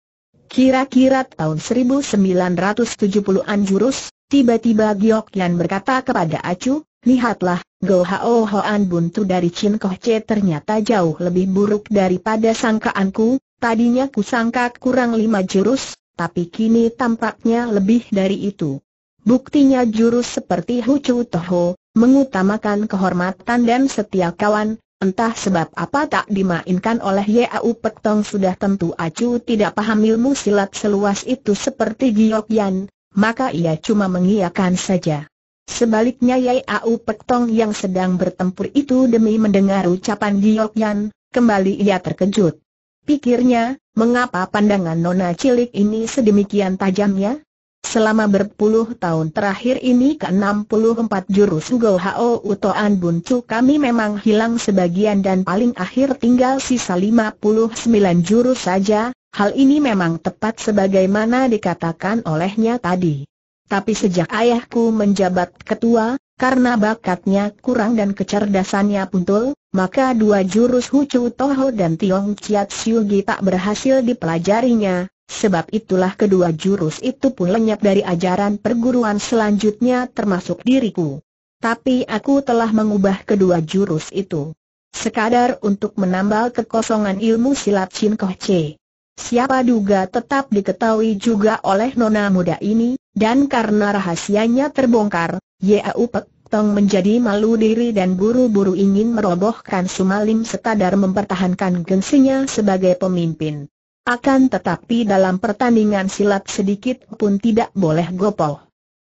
kira-kira tahun 1970-an jurus, tiba-tiba Giok Yan berkata kepada Acu, lihatlah, Go Hao Hoan buntu dari Chin Koh Che ternyata jauh lebih buruk daripada sangkaanku, tadinya ku sangka kurang lima jurus, tapi kini tampaknya lebih dari itu. Buktinya jurus seperti Hu Chu Toho, mengutamakan kehormatan dan setia kawan, Entah sebab apa tak dimainkan oleh Yau Pek Tong sudah tentu Acu tidak paham ilmu silat seluas itu seperti Giok Yan, maka ia cuma mengiyakan saja. Sebaliknya Yau Pek Tong yang sedang bertempur itu demi mendengar ucapan Giok Yan, kembali ia terkejut. Pikirnya, mengapa pandangan nona cilik ini sedemikian tajamnya? Selama berpuluh tahun terakhir ini ke-64 jurus Go ho Utoan Bun kami memang hilang sebagian dan paling akhir tinggal sisa 59 jurus saja, hal ini memang tepat sebagaimana dikatakan olehnya tadi. Tapi sejak ayahku menjabat ketua, karena bakatnya kurang dan kecerdasannya puntul, maka dua jurus Hu Chu Toho dan Tiong Chiat Siu Gi tak berhasil dipelajarinya, Sebab itulah kedua jurus itu pun lenyap dari ajaran perguruan selanjutnya termasuk diriku. Tapi aku telah mengubah kedua jurus itu. Sekadar untuk menambal kekosongan ilmu silat Chin Koh Che. Siapa duga tetap diketahui juga oleh nona muda ini, dan karena rahasianya terbongkar, Ya Pek Tong menjadi malu diri dan buru-buru ingin merobohkan Sumalim sekadar mempertahankan gengsinya sebagai pemimpin. Akan tetapi dalam pertandingan silat sedikit pun tidak boleh gopoh.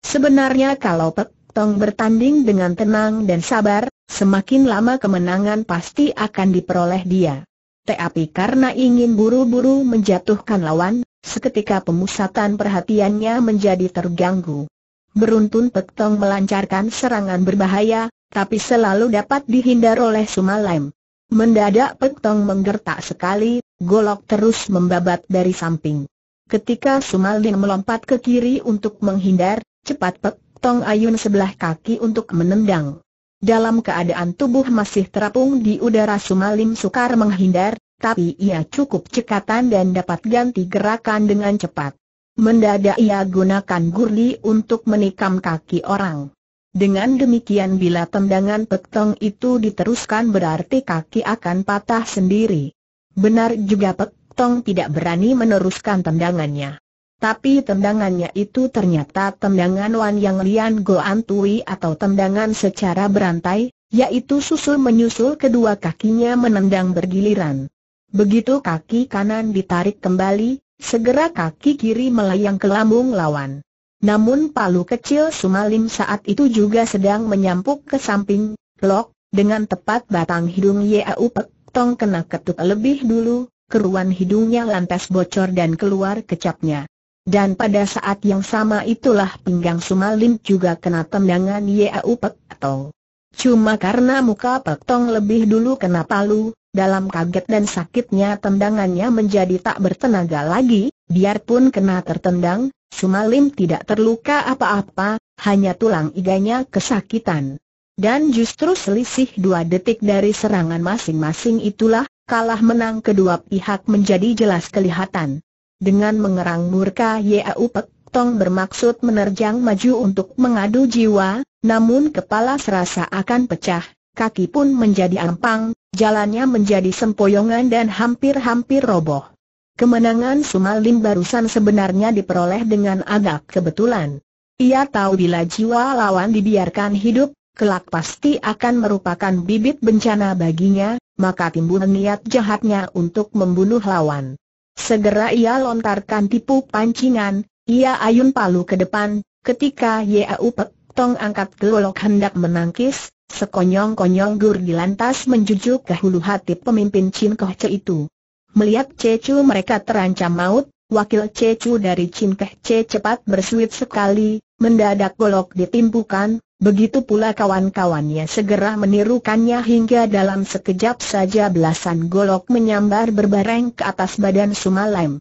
Sebenarnya kalau Pek Tong bertanding dengan tenang dan sabar, semakin lama kemenangan pasti akan diperoleh dia. Tapi karena ingin buru-buru menjatuhkan lawan, seketika pemusatan perhatiannya menjadi terganggu. Beruntun Pek Tong melancarkan serangan berbahaya, tapi selalu dapat dihindar oleh Sumalem. Mendadak Pentong menggertak sekali, golok terus membabat dari samping. Ketika Sumalin melompat ke kiri untuk menghindar, cepat petong ayun sebelah kaki untuk menendang. Dalam keadaan tubuh masih terapung di udara Sumalim sukar menghindar, tapi ia cukup cekatan dan dapat ganti gerakan dengan cepat. Mendadak ia gunakan gurli untuk menikam kaki orang. Dengan demikian bila tendangan Pektong itu diteruskan berarti kaki akan patah sendiri. Benar juga Pektong tidak berani meneruskan tendangannya. Tapi tendangannya itu ternyata tendangan Wan Yang Lian Goan Tui atau tendangan secara berantai, yaitu susul menyusul kedua kakinya menendang bergiliran. Begitu kaki kanan ditarik kembali, segera kaki kiri melayang ke lambung lawan. Namun palu kecil Sumalim saat itu juga sedang menyampuk ke samping, lok, dengan tepat batang hidung Yau Pek Tong kena ketuk lebih dulu, keruan hidungnya lantas bocor dan keluar kecapnya. Dan pada saat yang sama itulah pinggang Sumalim juga kena tendangan Yau Pek Tong. Cuma karena muka Pek Tong lebih dulu kena palu, dalam kaget dan sakitnya tendangannya menjadi tak bertenaga lagi, biarpun kena tertendang, Sumalim tidak terluka apa-apa, hanya tulang iganya kesakitan. Dan justru selisih dua detik dari serangan masing-masing itulah, kalah menang kedua pihak menjadi jelas kelihatan. Dengan mengerang murka Yau Pek Tong bermaksud menerjang maju untuk mengadu jiwa, namun kepala serasa akan pecah, kaki pun menjadi ampang, jalannya menjadi sempoyongan dan hampir-hampir roboh. Kemenangan Sumalim barusan sebenarnya diperoleh dengan agak kebetulan. Ia tahu bila jiwa lawan dibiarkan hidup, kelak pasti akan merupakan bibit bencana baginya, maka timbul niat jahatnya untuk membunuh lawan. Segera ia lontarkan tipu pancingan, ia ayun palu ke depan, ketika Yau Pek Tong angkat gelolok hendak menangkis, Sekonyong-konyong Gurdi lantas menjujuk ke hulu hati pemimpin Chin Koh Che itu. Melihat Cecu mereka terancam maut, wakil Cecu dari Chin Koh Che cepat bersuit sekali, mendadak golok ditimpukan, begitu pula kawan-kawannya segera menirukannya hingga dalam sekejap saja belasan golok menyambar berbareng ke atas badan Sumalem.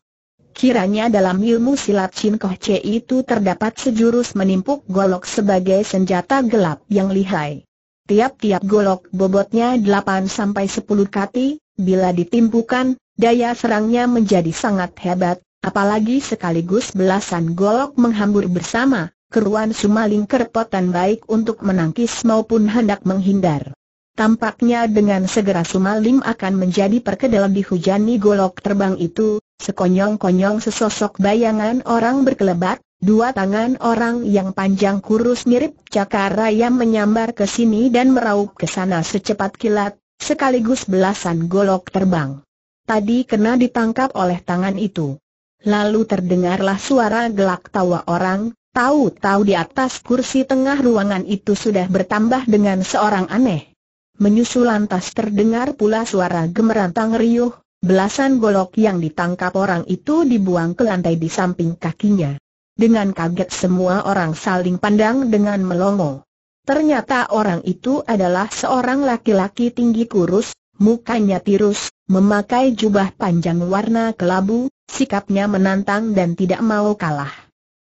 Kiranya dalam ilmu silat Chin Koh Che itu terdapat sejurus menimpuk golok sebagai senjata gelap yang lihai. Tiap-tiap golok bobotnya 8-10 kati, bila ditimpukan, daya serangnya menjadi sangat hebat, apalagi sekaligus belasan golok menghambur bersama, keruan Sumaling kerpotan baik untuk menangkis maupun hendak menghindar. Tampaknya dengan segera Sumalim akan menjadi perkedel dihujani golok terbang itu, sekonyong-konyong sesosok bayangan orang berkelebat, Dua tangan orang yang panjang kurus mirip cakar ayam menyambar ke sini dan meraup ke sana secepat kilat, sekaligus belasan golok terbang. Tadi kena ditangkap oleh tangan itu. Lalu terdengarlah suara gelak tawa orang, tahu-tahu di atas kursi tengah ruangan itu sudah bertambah dengan seorang aneh. Menyusul lantas terdengar pula suara gemerantang riuh, belasan golok yang ditangkap orang itu dibuang ke lantai di samping kakinya. Dengan kaget semua orang saling pandang dengan melongo. Ternyata orang itu adalah seorang laki-laki tinggi kurus, mukanya tirus, memakai jubah panjang warna kelabu, sikapnya menantang dan tidak mau kalah.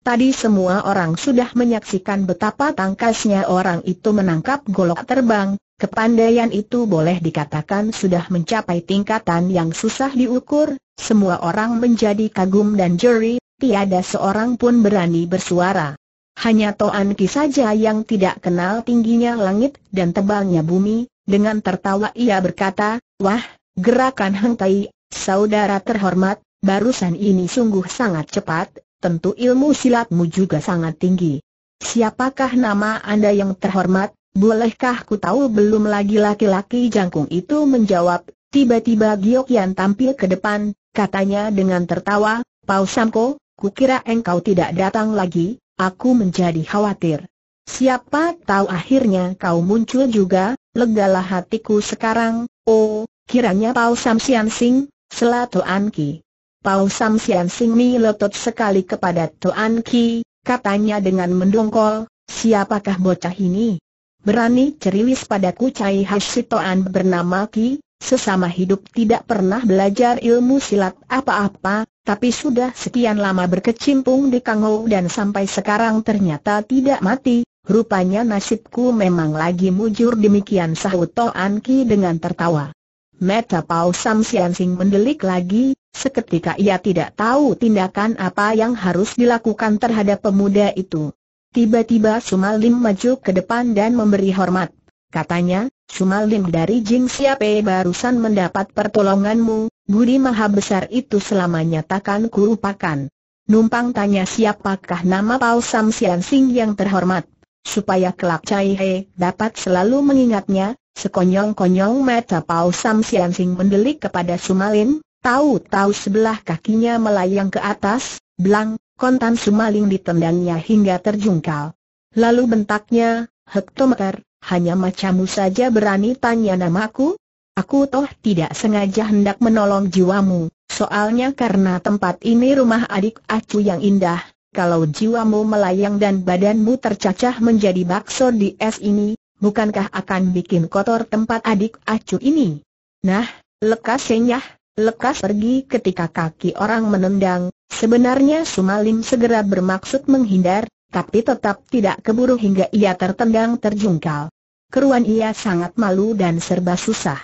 Tadi semua orang sudah menyaksikan betapa tangkasnya orang itu menangkap golok terbang, kepandaian itu boleh dikatakan sudah mencapai tingkatan yang susah diukur, semua orang menjadi kagum dan jeri tiada seorang pun berani bersuara. Hanya Toan Ki saja yang tidak kenal tingginya langit dan tebalnya bumi, dengan tertawa ia berkata, Wah, gerakan Heng Tai, saudara terhormat, barusan ini sungguh sangat cepat, tentu ilmu silatmu juga sangat tinggi. Siapakah nama Anda yang terhormat? Bolehkah ku tahu belum lagi laki-laki jangkung itu menjawab, tiba-tiba yang tampil ke depan, katanya dengan tertawa, Pausamko. Kukira engkau tidak datang lagi, aku menjadi khawatir. Siapa tahu akhirnya kau muncul juga, legalah hatiku sekarang, oh, kiranya Pau Sam Sian Sing, selah Tuan Ki. Pau Sam Sian Sing mi letot sekali kepada Tuan Ki, katanya dengan mendongkol, siapakah bocah ini? Berani ceriwis padaku Cai Hashi Tuan bernama Ki, sesama hidup tidak pernah belajar ilmu silat apa-apa, tapi sudah sekian lama berkecimpung di Kangou dan sampai sekarang ternyata tidak mati, rupanya nasibku memang lagi mujur demikian sahut An Ki dengan tertawa. Meta Pau Sam Sian Sing mendelik lagi, seketika ia tidak tahu tindakan apa yang harus dilakukan terhadap pemuda itu. Tiba-tiba Sumalim maju ke depan dan memberi hormat. Katanya, Cuma Lim dari Jing Siape barusan mendapat pertolonganmu, budi maha besar itu selamanya takkan kulupakan. Numpang tanya siapakah nama Pao Sam Sian Sing yang terhormat, supaya kelak Chai He dapat selalu mengingatnya, sekonyong-konyong mata Pao Sam Sian Sing mendelik kepada Sumalin, tahu-tahu sebelah kakinya melayang ke atas, belang, kontan Sumalin ditendangnya hingga terjungkal. Lalu bentaknya, hektometer, hanya macammu saja berani tanya namaku? Aku toh tidak sengaja hendak menolong jiwamu, soalnya karena tempat ini rumah adik acu yang indah, kalau jiwamu melayang dan badanmu tercacah menjadi bakso di es ini, bukankah akan bikin kotor tempat adik acu ini? Nah, lekas senyah, lekas pergi ketika kaki orang menendang, sebenarnya Sumalim segera bermaksud menghindar, tapi tetap tidak keburu hingga ia tertendang terjungkal. Keruan ia sangat malu dan serba susah.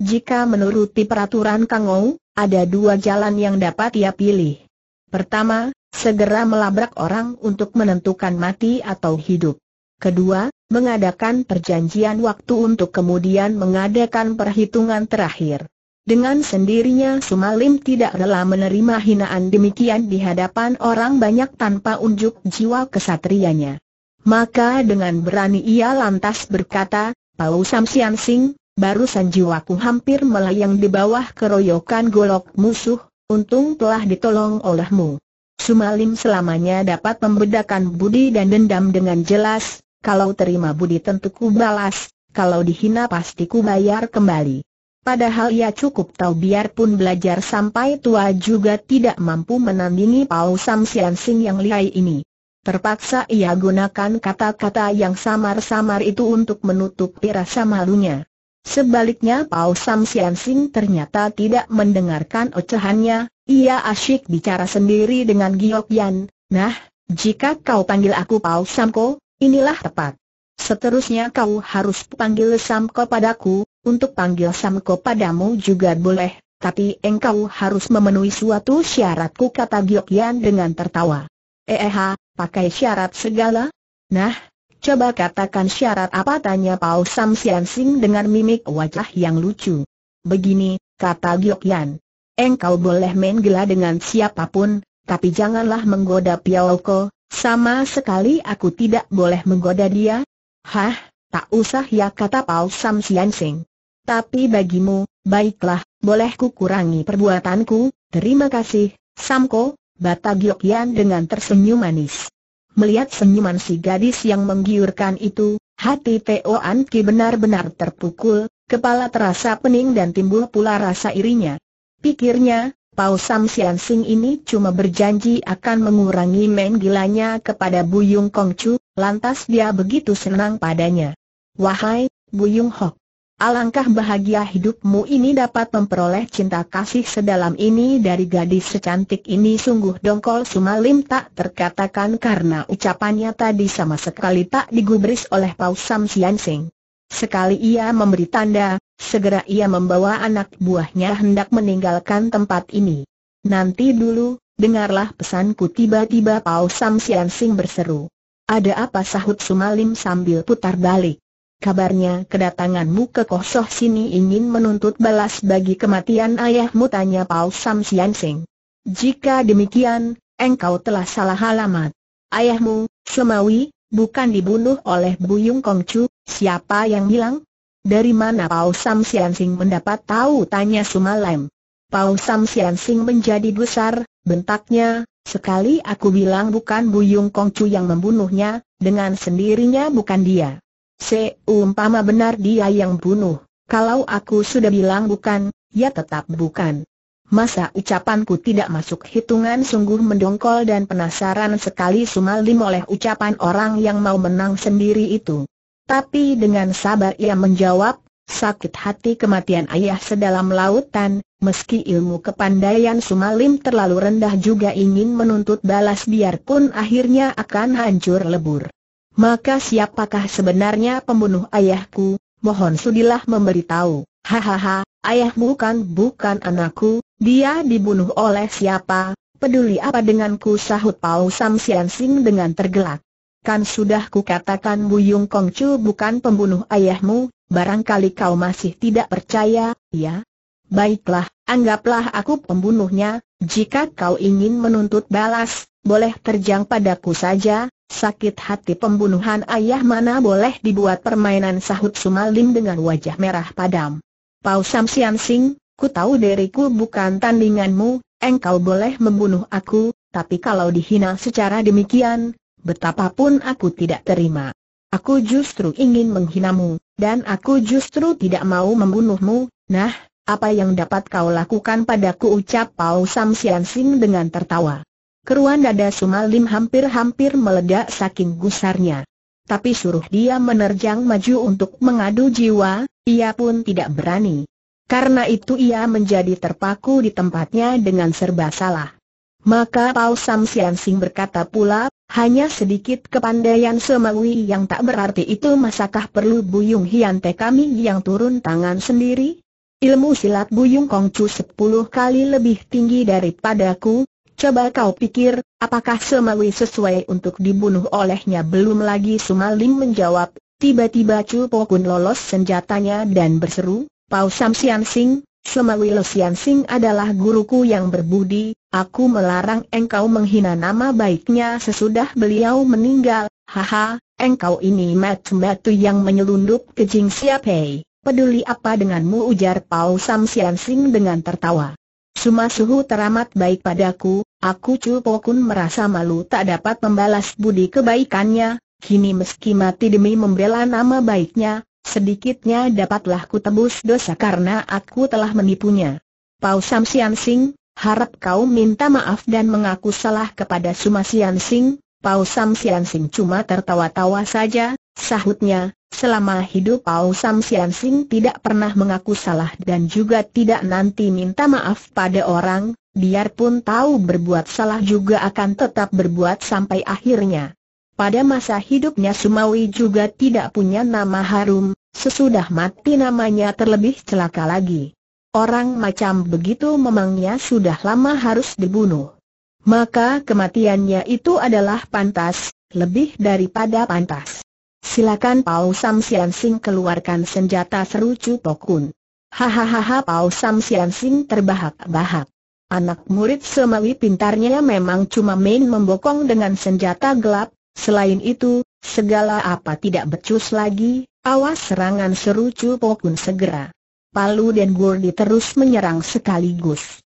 Jika menuruti peraturan Kang Ou, ada dua jalan yang dapat ia pilih. Pertama, segera melabrak orang untuk menentukan mati atau hidup. Kedua, mengadakan perjanjian waktu untuk kemudian mengadakan perhitungan terakhir. Dengan sendirinya Sumalim tidak rela menerima hinaan demikian di hadapan orang banyak tanpa unjuk jiwa kesatrianya. Maka dengan berani ia lantas berkata, Pau Sam Sian Sing, barusan jiwaku hampir melayang di bawah keroyokan golok musuh, untung telah ditolong olehmu. Sumalim selamanya dapat membedakan budi dan dendam dengan jelas, kalau terima budi tentu ku balas, kalau dihina pasti ku bayar kembali. Padahal ia cukup tahu biarpun belajar sampai tua juga tidak mampu menandingi Pao Sam Sian Sing yang lihai ini. Terpaksa ia gunakan kata-kata yang samar-samar itu untuk menutup rasa malunya. Sebaliknya Pao Sam Sian Sing ternyata tidak mendengarkan ocehannya, ia asyik bicara sendiri dengan Giok Yan, nah, jika kau panggil aku Pau Samko, inilah tepat. Seterusnya kau harus panggil Samko padaku, untuk panggil Samko padamu juga boleh, tapi engkau harus memenuhi suatu syaratku kata Giokyan dengan tertawa. Eh, eh pakai syarat segala? Nah, coba katakan syarat apa tanya Pao Sam Sian Sing dengan mimik wajah yang lucu. Begini, kata Giokyan. Engkau boleh main gila dengan siapapun, tapi janganlah menggoda Piao Ko. sama sekali aku tidak boleh menggoda dia. Hah, tak usah ya kata Pao Sam Sian Sing. Tapi bagimu, baiklah, boleh ku kurangi perbuatanku, terima kasih, Samko, bata Gyokyan dengan tersenyum manis. Melihat senyuman si gadis yang menggiurkan itu, hati Teo An Ki benar-benar terpukul, kepala terasa pening dan timbul pula rasa irinya. Pikirnya, Pao Sam Sian Sing ini cuma berjanji akan mengurangi main gilanya kepada Bu Buyung Chu, lantas dia begitu senang padanya. Wahai, Buyung Hok, Alangkah bahagia hidupmu ini dapat memperoleh cinta kasih sedalam ini dari gadis secantik ini sungguh dongkol Sumalim tak terkatakan karena ucapannya tadi sama sekali tak digubris oleh Sam Sian Sing. Sekali ia memberi tanda, segera ia membawa anak buahnya hendak meninggalkan tempat ini. Nanti dulu, dengarlah pesanku tiba-tiba Sam Sian Sing berseru. Ada apa sahut Sumalim sambil putar balik. Kabarnya kedatanganmu ke Kosoh sini ingin menuntut balas bagi kematian ayahmu tanya Pao Sam Sian Sing. Jika demikian, engkau telah salah alamat. Ayahmu, Semawi, bukan dibunuh oleh Bu Kong Chu. siapa yang bilang? Dari mana Pao Sam Sian Sing mendapat tahu tanya Sumalem. Pao Sam Sian Sing menjadi besar, bentaknya, sekali aku bilang bukan Bu Kong Chu yang membunuhnya, dengan sendirinya bukan dia. Seumpama benar dia yang bunuh, kalau aku sudah bilang bukan, ya tetap bukan. Masa ucapanku tidak masuk hitungan sungguh mendongkol dan penasaran sekali Sumalim oleh ucapan orang yang mau menang sendiri itu. Tapi dengan sabar ia menjawab, sakit hati kematian ayah sedalam lautan, meski ilmu kepandaian Sumalim terlalu rendah juga ingin menuntut balas biarpun akhirnya akan hancur lebur. Maka siapakah sebenarnya pembunuh ayahku? Mohon sudilah memberitahu. Hahaha, ayahmu kan bukan anakku, dia dibunuh oleh siapa? Peduli apa denganku sahut Pau Sam Sian Sing dengan tergelak. Kan sudah kukatakan Kong Kongcu bukan pembunuh ayahmu, barangkali kau masih tidak percaya, ya? Baiklah, anggaplah aku pembunuhnya, jika kau ingin menuntut balas, boleh terjang padaku saja, Sakit hati pembunuhan ayah mana boleh dibuat permainan sahut Sumalim dengan wajah merah padam. Pau Sam Sian Sing, ku tahu diriku bukan tandinganmu, engkau boleh membunuh aku, tapi kalau dihina secara demikian, betapapun aku tidak terima. Aku justru ingin menghinamu, dan aku justru tidak mau membunuhmu, nah, apa yang dapat kau lakukan padaku ucap Pau Sam Sian Sing dengan tertawa. Keruan dada Sumalim hampir-hampir meledak saking gusarnya. Tapi suruh dia menerjang maju untuk mengadu jiwa, ia pun tidak berani. Karena itu ia menjadi terpaku di tempatnya dengan serba salah. Maka Pau Sam Sian Sing berkata pula, hanya sedikit kepandaian semawi yang tak berarti itu masakah perlu Buyung Hian kami yang turun tangan sendiri? Ilmu silat Buyung Kongcu sepuluh kali lebih tinggi daripadaku, Coba kau pikir, apakah Semawi sesuai untuk dibunuh olehnya belum lagi Sumaling menjawab, tiba-tiba Chu Pokun lolos senjatanya dan berseru, Pau Sam Sian Sing, Semawi Lo Sian Sing adalah guruku yang berbudi, aku melarang engkau menghina nama baiknya sesudah beliau meninggal, haha, engkau ini matu-matu yang menyelundup ke Jing Siapei, peduli apa denganmu ujar Pau Sam Sian Sing dengan tertawa. Suma suhu teramat baik padaku, Aku Cupo Kun merasa malu tak dapat membalas budi kebaikannya, kini meski mati demi membela nama baiknya, sedikitnya dapatlah ku tebus dosa karena aku telah menipunya. Pau Sam Sian Sing, harap kau minta maaf dan mengaku salah kepada Suma Sian Sing, Pau Sam Sian Sing cuma tertawa-tawa saja, Sahutnya, selama hidup Pao Sam Sian Sing tidak pernah mengaku salah dan juga tidak nanti minta maaf pada orang, biarpun tahu berbuat salah juga akan tetap berbuat sampai akhirnya. Pada masa hidupnya Sumawi juga tidak punya nama harum, sesudah mati namanya terlebih celaka lagi. Orang macam begitu memangnya sudah lama harus dibunuh. Maka kematiannya itu adalah pantas, lebih daripada pantas. Silakan Pau Sam Sian Sing keluarkan senjata seru Pokun. Hahaha Pau Sam Sian Sing terbahak-bahak. Anak murid semawi pintarnya memang cuma main membokong dengan senjata gelap, selain itu, segala apa tidak becus lagi, awas serangan seru Pokun segera. Palu dan Gordi terus menyerang sekaligus.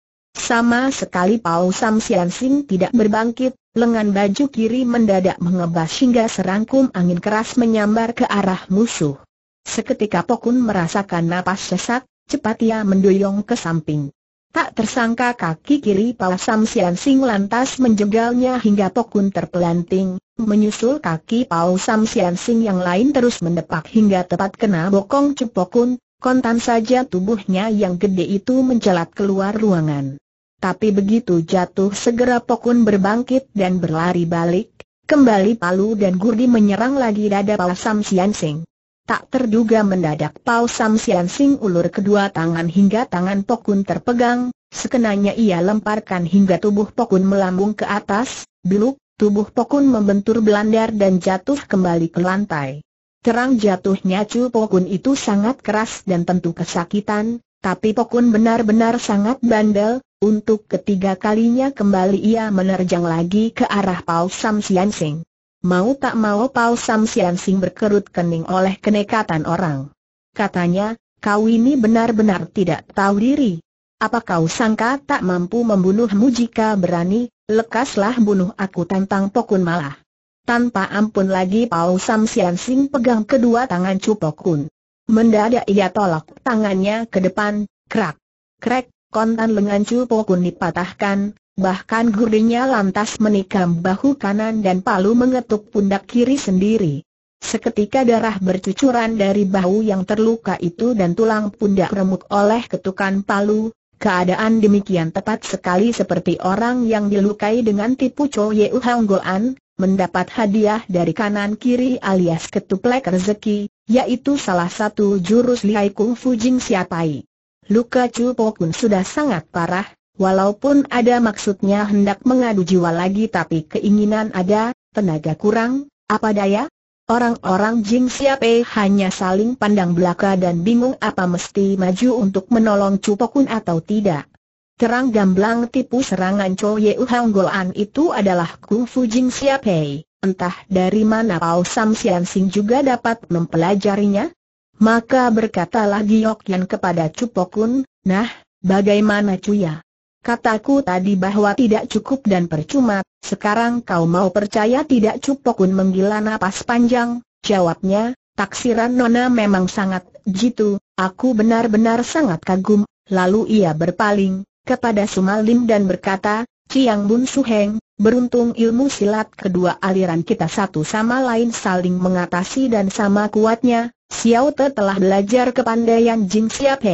Sama sekali Pao Sam Sian Sing tidak berbangkit, lengan baju kiri mendadak mengebas hingga serangkum angin keras menyambar ke arah musuh. Seketika Pokun merasakan napas sesak, cepat ia mendoyong ke samping. Tak tersangka kaki kiri Pao Sam Sian Sing lantas menjegalnya hingga Pokun terpelanting, menyusul kaki Pao Sam Sian Sing yang lain terus mendepak hingga tepat kena bokong Cepokun, kontan saja tubuhnya yang gede itu mencelat keluar ruangan tapi begitu jatuh segera Pokun berbangkit dan berlari balik, kembali Palu dan Gurdi menyerang lagi dada Pao Sam Sian Sing. Tak terduga mendadak Pao Sam Sian Sing ulur kedua tangan hingga tangan Pokun terpegang, sekenanya ia lemparkan hingga tubuh Pokun melambung ke atas, biluk, tubuh Pokun membentur belandar dan jatuh kembali ke lantai. Terang jatuhnya Chu Pokun itu sangat keras dan tentu kesakitan, tapi Pokun benar-benar sangat bandel, untuk ketiga kalinya kembali ia menerjang lagi ke arah Pao Sam Sian Sing. Mau tak mau Pao Sam Sian Sing berkerut kening oleh kenekatan orang. Katanya, kau ini benar-benar tidak tahu diri. Apa kau sangka tak mampu membunuhmu jika berani, lekaslah bunuh aku tantang Pokun malah. Tanpa ampun lagi Pao Sam Sian Sing pegang kedua tangan Cu Pokun. Mendadak ia tolak tangannya ke depan, krak, krek, kontan lengan Chu kun dipatahkan, bahkan gurinya lantas menikam bahu kanan dan palu mengetuk pundak kiri sendiri. Seketika darah bercucuran dari bahu yang terluka itu dan tulang pundak remuk oleh ketukan palu, keadaan demikian tepat sekali seperti orang yang dilukai dengan tipu Cho Yeu Hang Goan, mendapat hadiah dari kanan kiri alias ketuplek rezeki, yaitu salah satu jurus lihai kung fu jing siapai. Luka Chu pun sudah sangat parah, walaupun ada maksudnya hendak mengadu jiwa lagi tapi keinginan ada, tenaga kurang, apa daya? Orang-orang Jing Siape hanya saling pandang belaka dan bingung apa mesti maju untuk menolong Chu atau tidak. Terang gamblang tipu serangan Cho Ye Hang Goan itu adalah Kung Fu Jing Siape. Entah dari mana Pao Sam Sian Sing juga dapat mempelajarinya, maka berkatalah Giokyan kepada Cupokun, nah, bagaimana Cuya? Kataku tadi bahwa tidak cukup dan percuma, sekarang kau mau percaya tidak Cupokun menggila napas panjang, jawabnya, taksiran Nona memang sangat jitu, aku benar-benar sangat kagum, lalu ia berpaling, kepada Sumalim dan berkata, Ciang Bun Suheng, beruntung ilmu silat kedua aliran kita satu sama lain saling mengatasi dan sama kuatnya, Xiao Te telah belajar kepandaian Jin Siap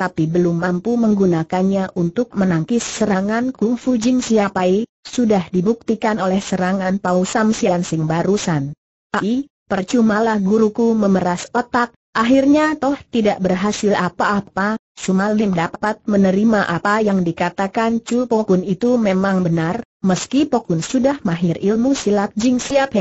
tapi belum mampu menggunakannya untuk menangkis serangan Kung Fu Jin sudah dibuktikan oleh serangan Pau Sam Sian Sing barusan. Ai, percumalah guruku memeras otak, akhirnya toh tidak berhasil apa-apa, Sumalim dapat menerima apa yang dikatakan Chu Pokun itu memang benar, meski Pokun sudah mahir ilmu silat Jing Siap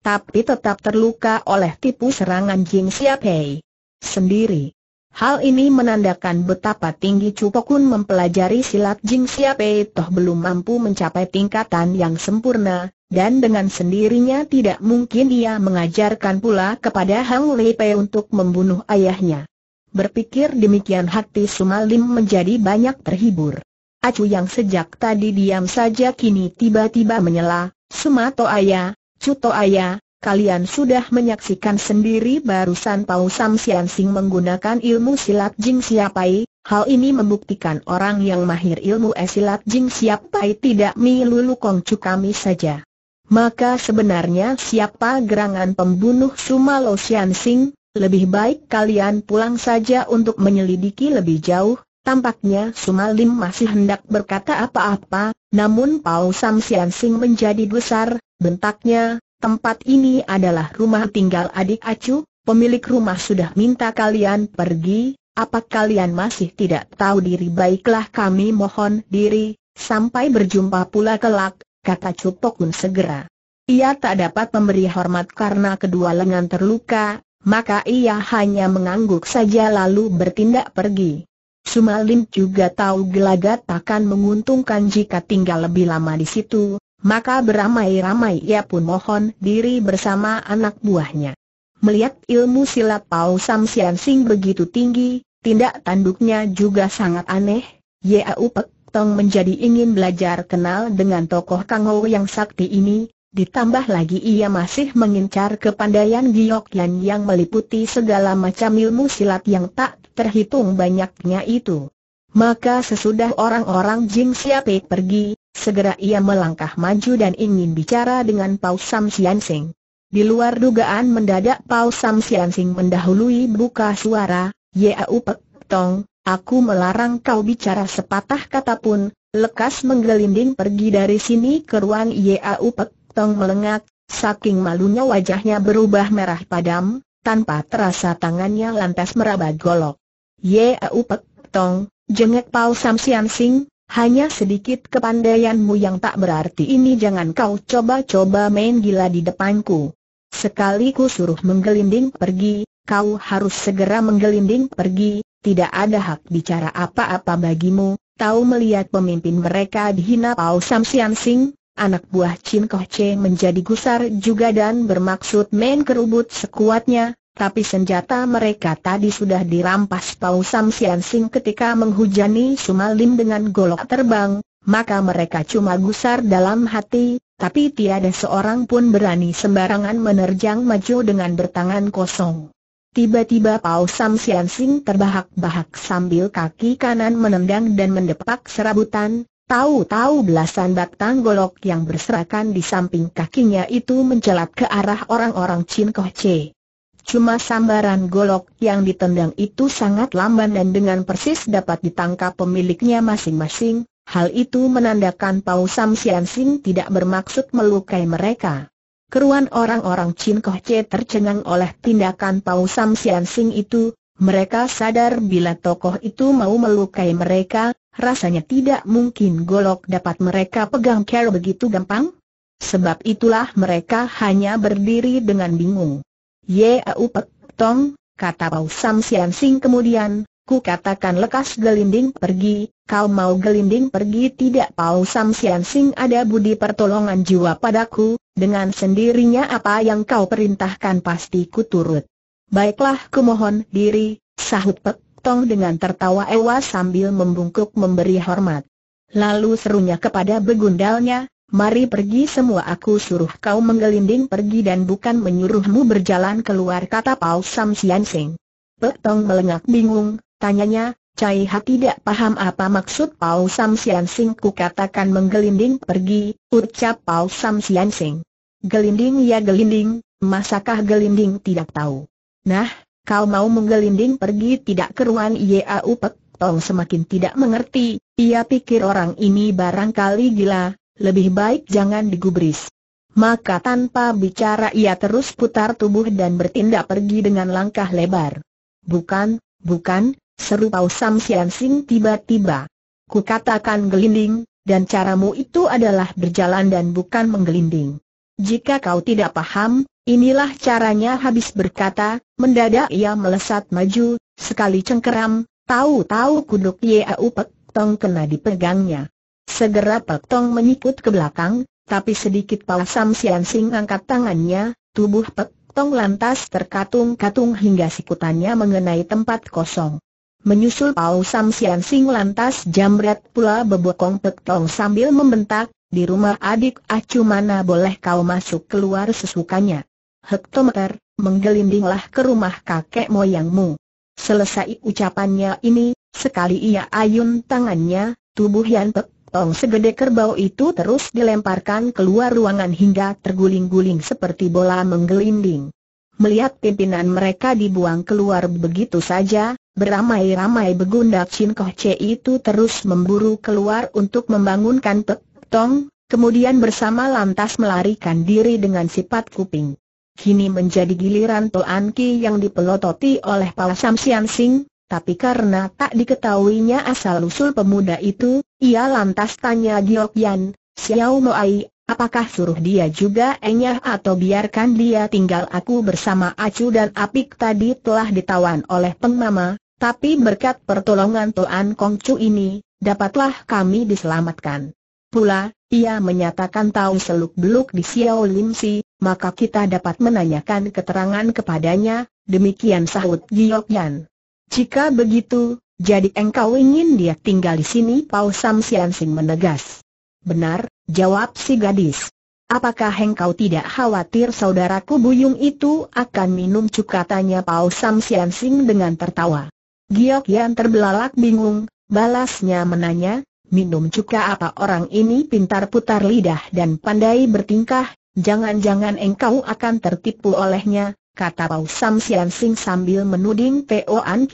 tapi tetap terluka oleh tipu serangan Jing Xiaopei sendiri. Hal ini menandakan betapa tinggi Kun mempelajari silat Jing Xiaopei toh belum mampu mencapai tingkatan yang sempurna, dan dengan sendirinya tidak mungkin ia mengajarkan pula kepada Hang Lei untuk membunuh ayahnya. Berpikir demikian hati Sumalim menjadi banyak terhibur. Acu yang sejak tadi diam saja kini tiba-tiba menyela, Sumato ayah, Cuto Ayah, kalian sudah menyaksikan sendiri barusan Pau Sam Sian Sing menggunakan ilmu silat Jing Siapai, hal ini membuktikan orang yang mahir ilmu esilat eh Jing Siapai tidak milulu kongcu kami saja. Maka sebenarnya siapa gerangan pembunuh Lo Sian Sing, lebih baik kalian pulang saja untuk menyelidiki lebih jauh, Tampaknya Sumalim masih hendak berkata apa-apa, namun Pau Sam Sian Sing menjadi besar, Bentaknya, tempat ini adalah rumah tinggal adik acu, pemilik rumah sudah minta kalian pergi, apa kalian masih tidak tahu diri baiklah kami mohon diri, sampai berjumpa pula kelak, kata Cupokun pun segera. Ia tak dapat memberi hormat karena kedua lengan terluka, maka ia hanya mengangguk saja lalu bertindak pergi. Sumalim juga tahu gelagat akan menguntungkan jika tinggal lebih lama di situ, maka beramai-ramai ia pun mohon diri bersama anak buahnya. Melihat ilmu silat Pau Sam Sian Sing begitu tinggi, tindak tanduknya juga sangat aneh, Ya upek, Tong menjadi ingin belajar kenal dengan tokoh Kang Ho yang sakti ini, ditambah lagi ia masih mengincar kepandaian Giok Yan yang meliputi segala macam ilmu silat yang tak terhitung banyaknya itu. Maka sesudah orang-orang Jing Siapik pergi, segera ia melangkah maju dan ingin bicara dengan Pau Sam Sian Sing. Di luar dugaan mendadak Pau Sam Sian Sing mendahului buka suara, Yau Pek Tong, aku melarang kau bicara sepatah kata pun, lekas menggelinding pergi dari sini ke keruan Yau Pek Tong melengak, saking malunya wajahnya berubah merah padam, tanpa terasa tangannya lantas meraba golok. Yau Pek Tong, Jengek Pau Sam Sian Sing, hanya sedikit kepandaianmu yang tak berarti ini jangan kau coba-coba main gila di depanku. Sekali ku suruh menggelinding pergi, kau harus segera menggelinding pergi, tidak ada hak bicara apa-apa bagimu, tahu melihat pemimpin mereka dihina Pau Sam Sian Sing, anak buah Chin Koh Che menjadi gusar juga dan bermaksud main kerubut sekuatnya, tapi senjata mereka tadi sudah dirampas Pau Sam Sian Sing ketika menghujani Sumalim dengan golok terbang, maka mereka cuma gusar dalam hati, tapi tiada seorang pun berani sembarangan menerjang maju dengan bertangan kosong. Tiba-tiba Pau Sam Sian Sing terbahak-bahak sambil kaki kanan menendang dan mendepak serabutan, tahu-tahu belasan batang golok yang berserakan di samping kakinya itu mencelat ke arah orang-orang Chin Koh Che. Cuma sambaran golok yang ditendang itu sangat lamban dan dengan persis dapat ditangkap pemiliknya masing-masing, hal itu menandakan Pau Sam Sian Sing tidak bermaksud melukai mereka. Keruan orang-orang Chin Koh Che tercengang oleh tindakan Pau Sam Sian Sing itu, mereka sadar bila tokoh itu mau melukai mereka, rasanya tidak mungkin golok dapat mereka pegang care begitu gampang. Sebab itulah mereka hanya berdiri dengan bingung. Ya, Pek Tong, kata Pau Sam Sian Sing kemudian, ku katakan lekas gelinding pergi, kau mau gelinding pergi tidak Pau Sam Sian Sing ada budi pertolongan jiwa padaku, dengan sendirinya apa yang kau perintahkan pasti ku turut. Baiklah ku mohon diri, sahut Pek Tong dengan tertawa ewa sambil membungkuk memberi hormat. Lalu serunya kepada begundalnya, Mari pergi semua aku suruh kau menggelinding pergi dan bukan menyuruhmu berjalan keluar kata Pao Sam Sian Sing. Pek Tong melengak bingung, tanyanya, Cai Ha tidak paham apa maksud Pao Sam Sian Sing ku katakan menggelinding pergi, ucap Pao Sam Sian Sing. Gelinding ya gelinding, masakah gelinding tidak tahu. Nah, kau mau menggelinding pergi tidak keruan Yau Pek Tong semakin tidak mengerti, ia pikir orang ini barangkali gila, lebih baik jangan digubris. Maka tanpa bicara ia terus putar tubuh dan bertindak pergi dengan langkah lebar. Bukan, bukan, seru Pau Sam Sian Sing tiba-tiba. katakan gelinding, dan caramu itu adalah berjalan dan bukan menggelinding. Jika kau tidak paham, inilah caranya habis berkata, mendadak ia melesat maju, sekali cengkeram, tahu-tahu kuduk Yau Pek Tong kena dipegangnya. Segera Pak Tong menyikut ke belakang, tapi sedikit Pak Sam Sian Sing angkat tangannya, tubuh Pak Tong lantas terkatung-katung hingga sikutannya mengenai tempat kosong. Menyusul Pau Sam Sian Sing lantas Jamret pula bebokong Pek Tong sambil membentak, di rumah adik acu ah, mana boleh kau masuk keluar sesukanya. Hektometer, menggelindinglah ke rumah kakek moyangmu. Selesai ucapannya ini, sekali ia ayun tangannya, tubuh Yan Pek Tong segede kerbau itu terus dilemparkan keluar ruangan hingga terguling-guling seperti bola menggelinding. Melihat pimpinan mereka dibuang keluar begitu saja, beramai-ramai begundak Chin Koh Che itu terus memburu keluar untuk membangunkan Pek Tong, kemudian bersama lantas melarikan diri dengan sifat kuping. Kini menjadi giliran Toan Ki yang dipelototi oleh Pak Sam Sian Sing, tapi karena tak diketahuinya asal-usul pemuda itu, ia lantas tanya Giok Yan, Xiao Ai, apakah suruh dia juga enyah atau biarkan dia tinggal aku bersama Acu dan Apik tadi telah ditawan oleh Peng Mama, tapi berkat pertolongan Kong Chu ini, dapatlah kami diselamatkan. Pula, ia menyatakan tahu seluk-beluk di Xiao Lim Si, maka kita dapat menanyakan keterangan kepadanya, demikian sahut Giok Yan. Jika begitu, jadi engkau ingin dia tinggal di sini? Pau Sam Sian Sing menegas. Benar, jawab si gadis. Apakah engkau tidak khawatir saudaraku Buyung itu akan minum cuka? Tanya Pau Sam Sian Sing dengan tertawa. Giok Yan terbelalak bingung, balasnya menanya, minum cuka apa orang ini pintar putar lidah dan pandai bertingkah, jangan-jangan engkau akan tertipu olehnya, kata Pau Sam Sian Sing sambil menuding Po An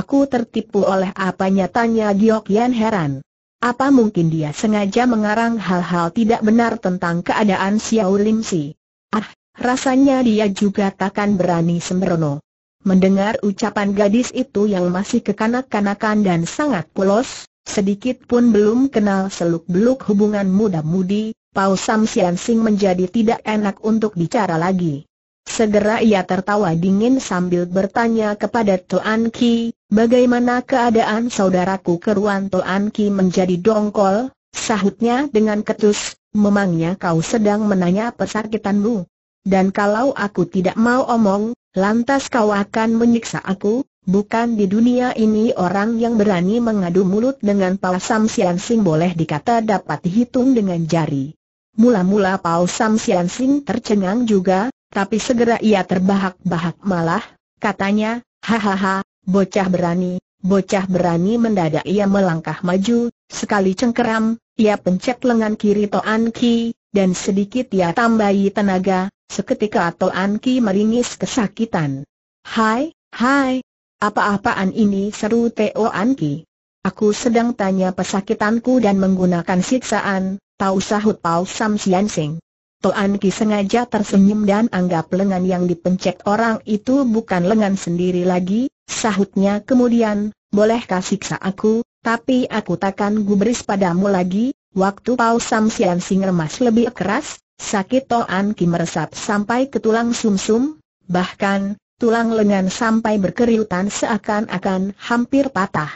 Aku tertipu oleh apa nyatanya Giok Yan heran. Apa mungkin dia sengaja mengarang hal-hal tidak benar tentang keadaan Xiao Lim Si? Ah, rasanya dia juga takkan berani sembrono. Mendengar ucapan gadis itu yang masih kekanak-kanakan dan sangat polos, sedikit pun belum kenal seluk-beluk hubungan muda-mudi, Pao Sam Sian Sing menjadi tidak enak untuk bicara lagi. Segera ia tertawa dingin sambil bertanya kepada Tuan Ki, Bagaimana keadaan saudaraku Keruanto Anki menjadi dongkol? Sahutnya dengan ketus, memangnya kau sedang menanya pesakitanmu? Dan kalau aku tidak mau omong, lantas kau akan menyiksa aku? Bukan di dunia ini orang yang berani mengadu mulut dengan Pao Sam Sian Sing boleh dikata dapat dihitung dengan jari. Mula-mula Pao Sam Sian Sing tercengang juga, tapi segera ia terbahak-bahak malah, katanya, hahaha, Bocah berani, bocah berani mendadak ia melangkah maju, sekali cengkeram, ia pencet lengan kiri Toan Ki, dan sedikit ia tambahi tenaga, seketika Toan Ki meringis kesakitan. Hai, hai, apa-apaan ini seru Toan Ki? Aku sedang tanya pesakitanku dan menggunakan siksaan, tahu sahut Paul Sam Sian Sing. Toan Ki sengaja tersenyum dan anggap lengan yang dipencet orang itu bukan lengan sendiri lagi, sahutnya kemudian, boleh kasih siksa aku, tapi aku takkan gubris padamu lagi, waktu Pau Sam Sian Sing remas lebih keras, sakit Toan Ki meresap sampai ke tulang sumsum, -sum, bahkan, tulang lengan sampai berkeriutan seakan-akan hampir patah.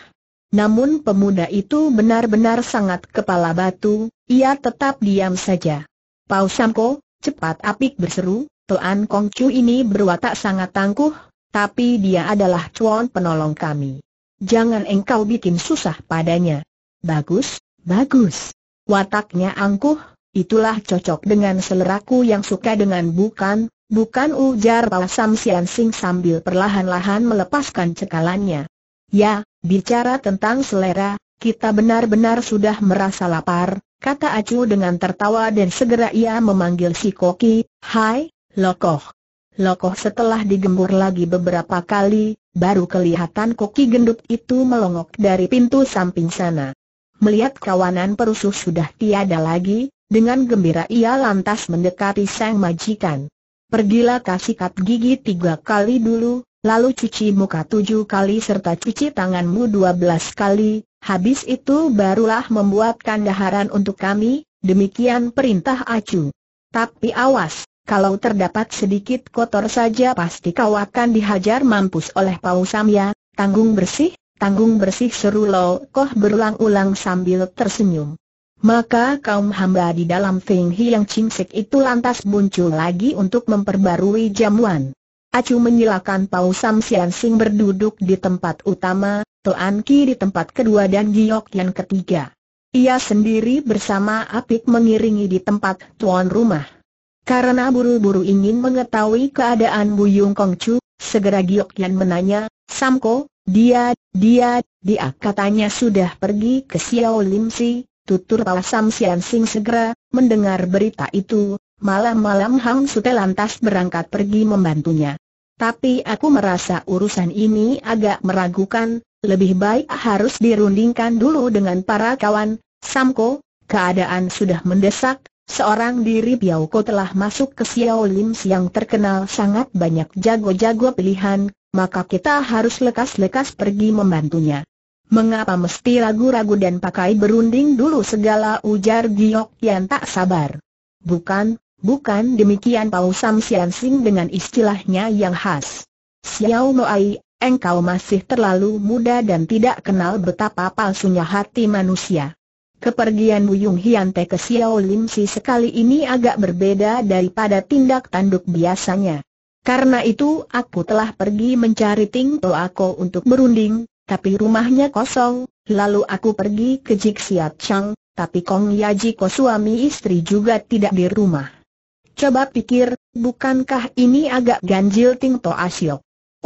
Namun pemuda itu benar-benar sangat kepala batu, ia tetap diam saja. Pau Samko, cepat apik berseru, Tuan Kong Chu ini berwatak sangat tangguh, tapi dia adalah cuan penolong kami. Jangan engkau bikin susah padanya. Bagus, bagus. Wataknya angkuh, itulah cocok dengan seleraku yang suka dengan bukan, bukan ujar Pau Sam Sian Sing sambil perlahan-lahan melepaskan cekalannya. Ya, bicara tentang selera, kita benar-benar sudah merasa lapar, kata Acu dengan tertawa dan segera ia memanggil si Koki, Hai, Lokoh. Lokoh setelah digembur lagi beberapa kali, baru kelihatan Koki gendut itu melongok dari pintu samping sana. Melihat kawanan perusuh sudah tiada lagi, dengan gembira ia lantas mendekati sang majikan. Pergilah kasih kat gigi tiga kali dulu, lalu cuci muka tujuh kali serta cuci tanganmu dua belas kali, Habis itu barulah membuat kandaharan untuk kami, demikian perintah acu. Tapi awas, kalau terdapat sedikit kotor saja pasti kau akan dihajar mampus oleh Pau Samya, tanggung bersih, tanggung bersih seru Lo Koh berulang-ulang sambil tersenyum. Maka kaum hamba di dalam Feng Hiang Chingsek itu lantas muncul lagi untuk memperbarui jamuan. Acu menyilakan Pau Sam Sian Sing berduduk di tempat utama, Tuan Ki di tempat kedua dan Giok yang ketiga. Ia sendiri bersama Apik mengiringi di tempat tuan rumah. Karena buru-buru ingin mengetahui keadaan Bu Yung Kong Chu, segera Giok Yan menanya, Samko, dia, dia, dia katanya sudah pergi ke Xiao Lim Si, tutur Pau Sam Sian Sing segera, mendengar berita itu, malam-malam Hang Sute lantas berangkat pergi membantunya. Tapi aku merasa urusan ini agak meragukan, lebih baik harus dirundingkan dulu dengan para kawan, Samko, keadaan sudah mendesak, seorang diri Biauko telah masuk ke Xiao Lim yang terkenal sangat banyak jago-jago pilihan, maka kita harus lekas-lekas pergi membantunya. Mengapa mesti ragu-ragu dan pakai berunding dulu segala ujar Giok yang tak sabar? Bukan, Bukan demikian Pau Sam Sian Sing dengan istilahnya yang khas. Xiao Noai, engkau masih terlalu muda dan tidak kenal betapa palsunya hati manusia. Kepergian Yung Hian Te ke Xiao Lim Si sekali ini agak berbeda daripada tindak tanduk biasanya. Karena itu aku telah pergi mencari Ting Toako untuk berunding, tapi rumahnya kosong, lalu aku pergi ke Jik Siat Chang, tapi Kong Yaji Ko suami istri juga tidak di rumah. Coba pikir, bukankah ini agak ganjil Ting To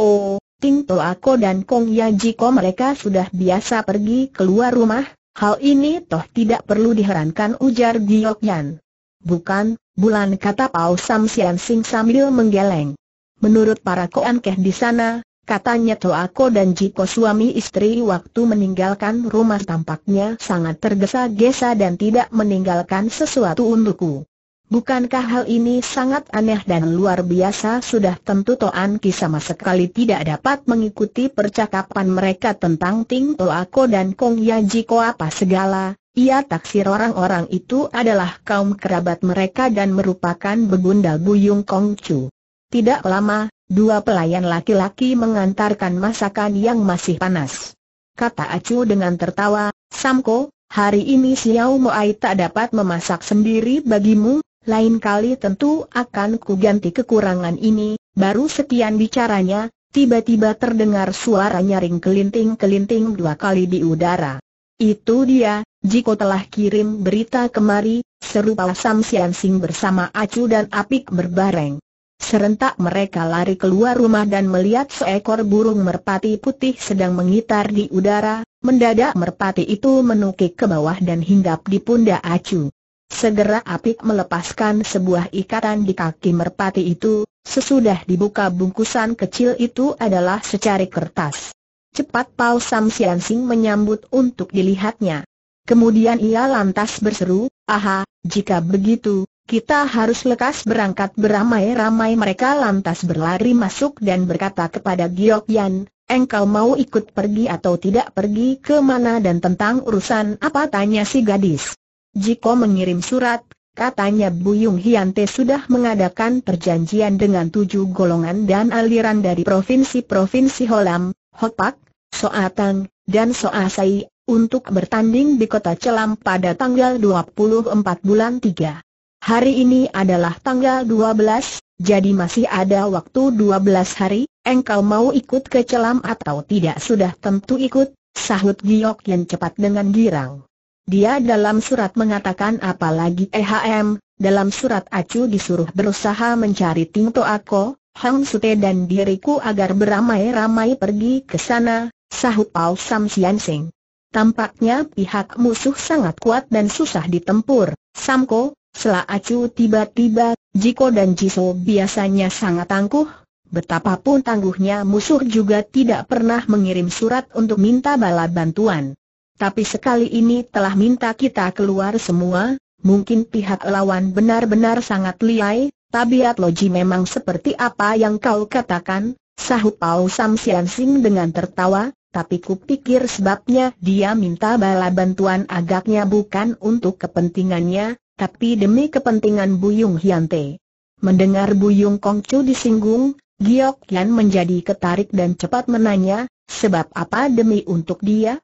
Oh, Ting To Ako dan Kong Ya Jiko mereka sudah biasa pergi keluar rumah, hal ini toh tidak perlu diherankan ujar Giyok Yan. Bukan, bulan kata Pao Sam Sian Sing sambil menggeleng. Menurut para Koan Keh di sana, katanya to Ako dan Jiko suami istri waktu meninggalkan rumah tampaknya sangat tergesa-gesa dan tidak meninggalkan sesuatu untukku. Bukankah hal ini sangat aneh dan luar biasa sudah tentu Toan Ki sama sekali tidak dapat mengikuti percakapan mereka tentang Ting Toako dan Kong Yajiko apa segala, ia taksir orang-orang itu adalah kaum kerabat mereka dan merupakan begundal buyung Kong Chu. Tidak lama, dua pelayan laki-laki mengantarkan masakan yang masih panas. Kata Acu dengan tertawa, Samko, Hari ini Xiao Moai tak dapat memasak sendiri bagimu, lain kali tentu akan ku ganti kekurangan ini, baru sekian bicaranya, tiba-tiba terdengar suara nyaring kelinting-kelinting dua kali di udara. Itu dia, Jiko telah kirim berita kemari, seru Sam Sian Sing bersama Acu dan Apik berbareng. Serentak mereka lari keluar rumah dan melihat seekor burung merpati putih sedang mengitar di udara, mendadak merpati itu menukik ke bawah dan hinggap di pundak Acu. Segera Apik melepaskan sebuah ikatan di kaki merpati itu, sesudah dibuka bungkusan kecil itu adalah secari kertas. Cepat Pao Sam Sian Sing menyambut untuk dilihatnya. Kemudian ia lantas berseru, aha, jika begitu, kita harus lekas berangkat beramai-ramai mereka lantas berlari masuk dan berkata kepada Giok Yan, engkau mau ikut pergi atau tidak pergi ke mana dan tentang urusan apa tanya si gadis. Jiko mengirim surat, katanya Buyung Hiante sudah mengadakan perjanjian dengan tujuh golongan dan aliran dari provinsi-provinsi Holam, Hopak, Soatang, dan Soasai, untuk bertanding di kota Celam pada tanggal 24 bulan 3. Hari ini adalah tanggal 12, jadi masih ada waktu 12 hari, engkau mau ikut ke Celam atau tidak sudah tentu ikut, sahut Giok yang cepat dengan girang. Dia dalam surat mengatakan apalagi EHM, dalam surat acu disuruh berusaha mencari Ting Ako, Hang Sute dan diriku agar beramai-ramai pergi ke sana, sahut Pao Sam Sian Sing. Tampaknya pihak musuh sangat kuat dan susah ditempur, Samko, Selah acu tiba-tiba, Jiko dan Jiso biasanya sangat tangguh, betapapun tangguhnya musuh juga tidak pernah mengirim surat untuk minta bala bantuan. Tapi sekali ini telah minta kita keluar semua, mungkin pihak lawan benar-benar sangat liai, tabiat Loji memang seperti apa yang kau katakan, sahut Pau Sam Sian Sing dengan tertawa, tapi kupikir sebabnya dia minta bala bantuan agaknya bukan untuk kepentingannya, tapi demi kepentingan Buyung Hyante. Mendengar Buyung Kongcu disinggung, Giok Yan menjadi ketarik dan cepat menanya, sebab apa demi untuk dia?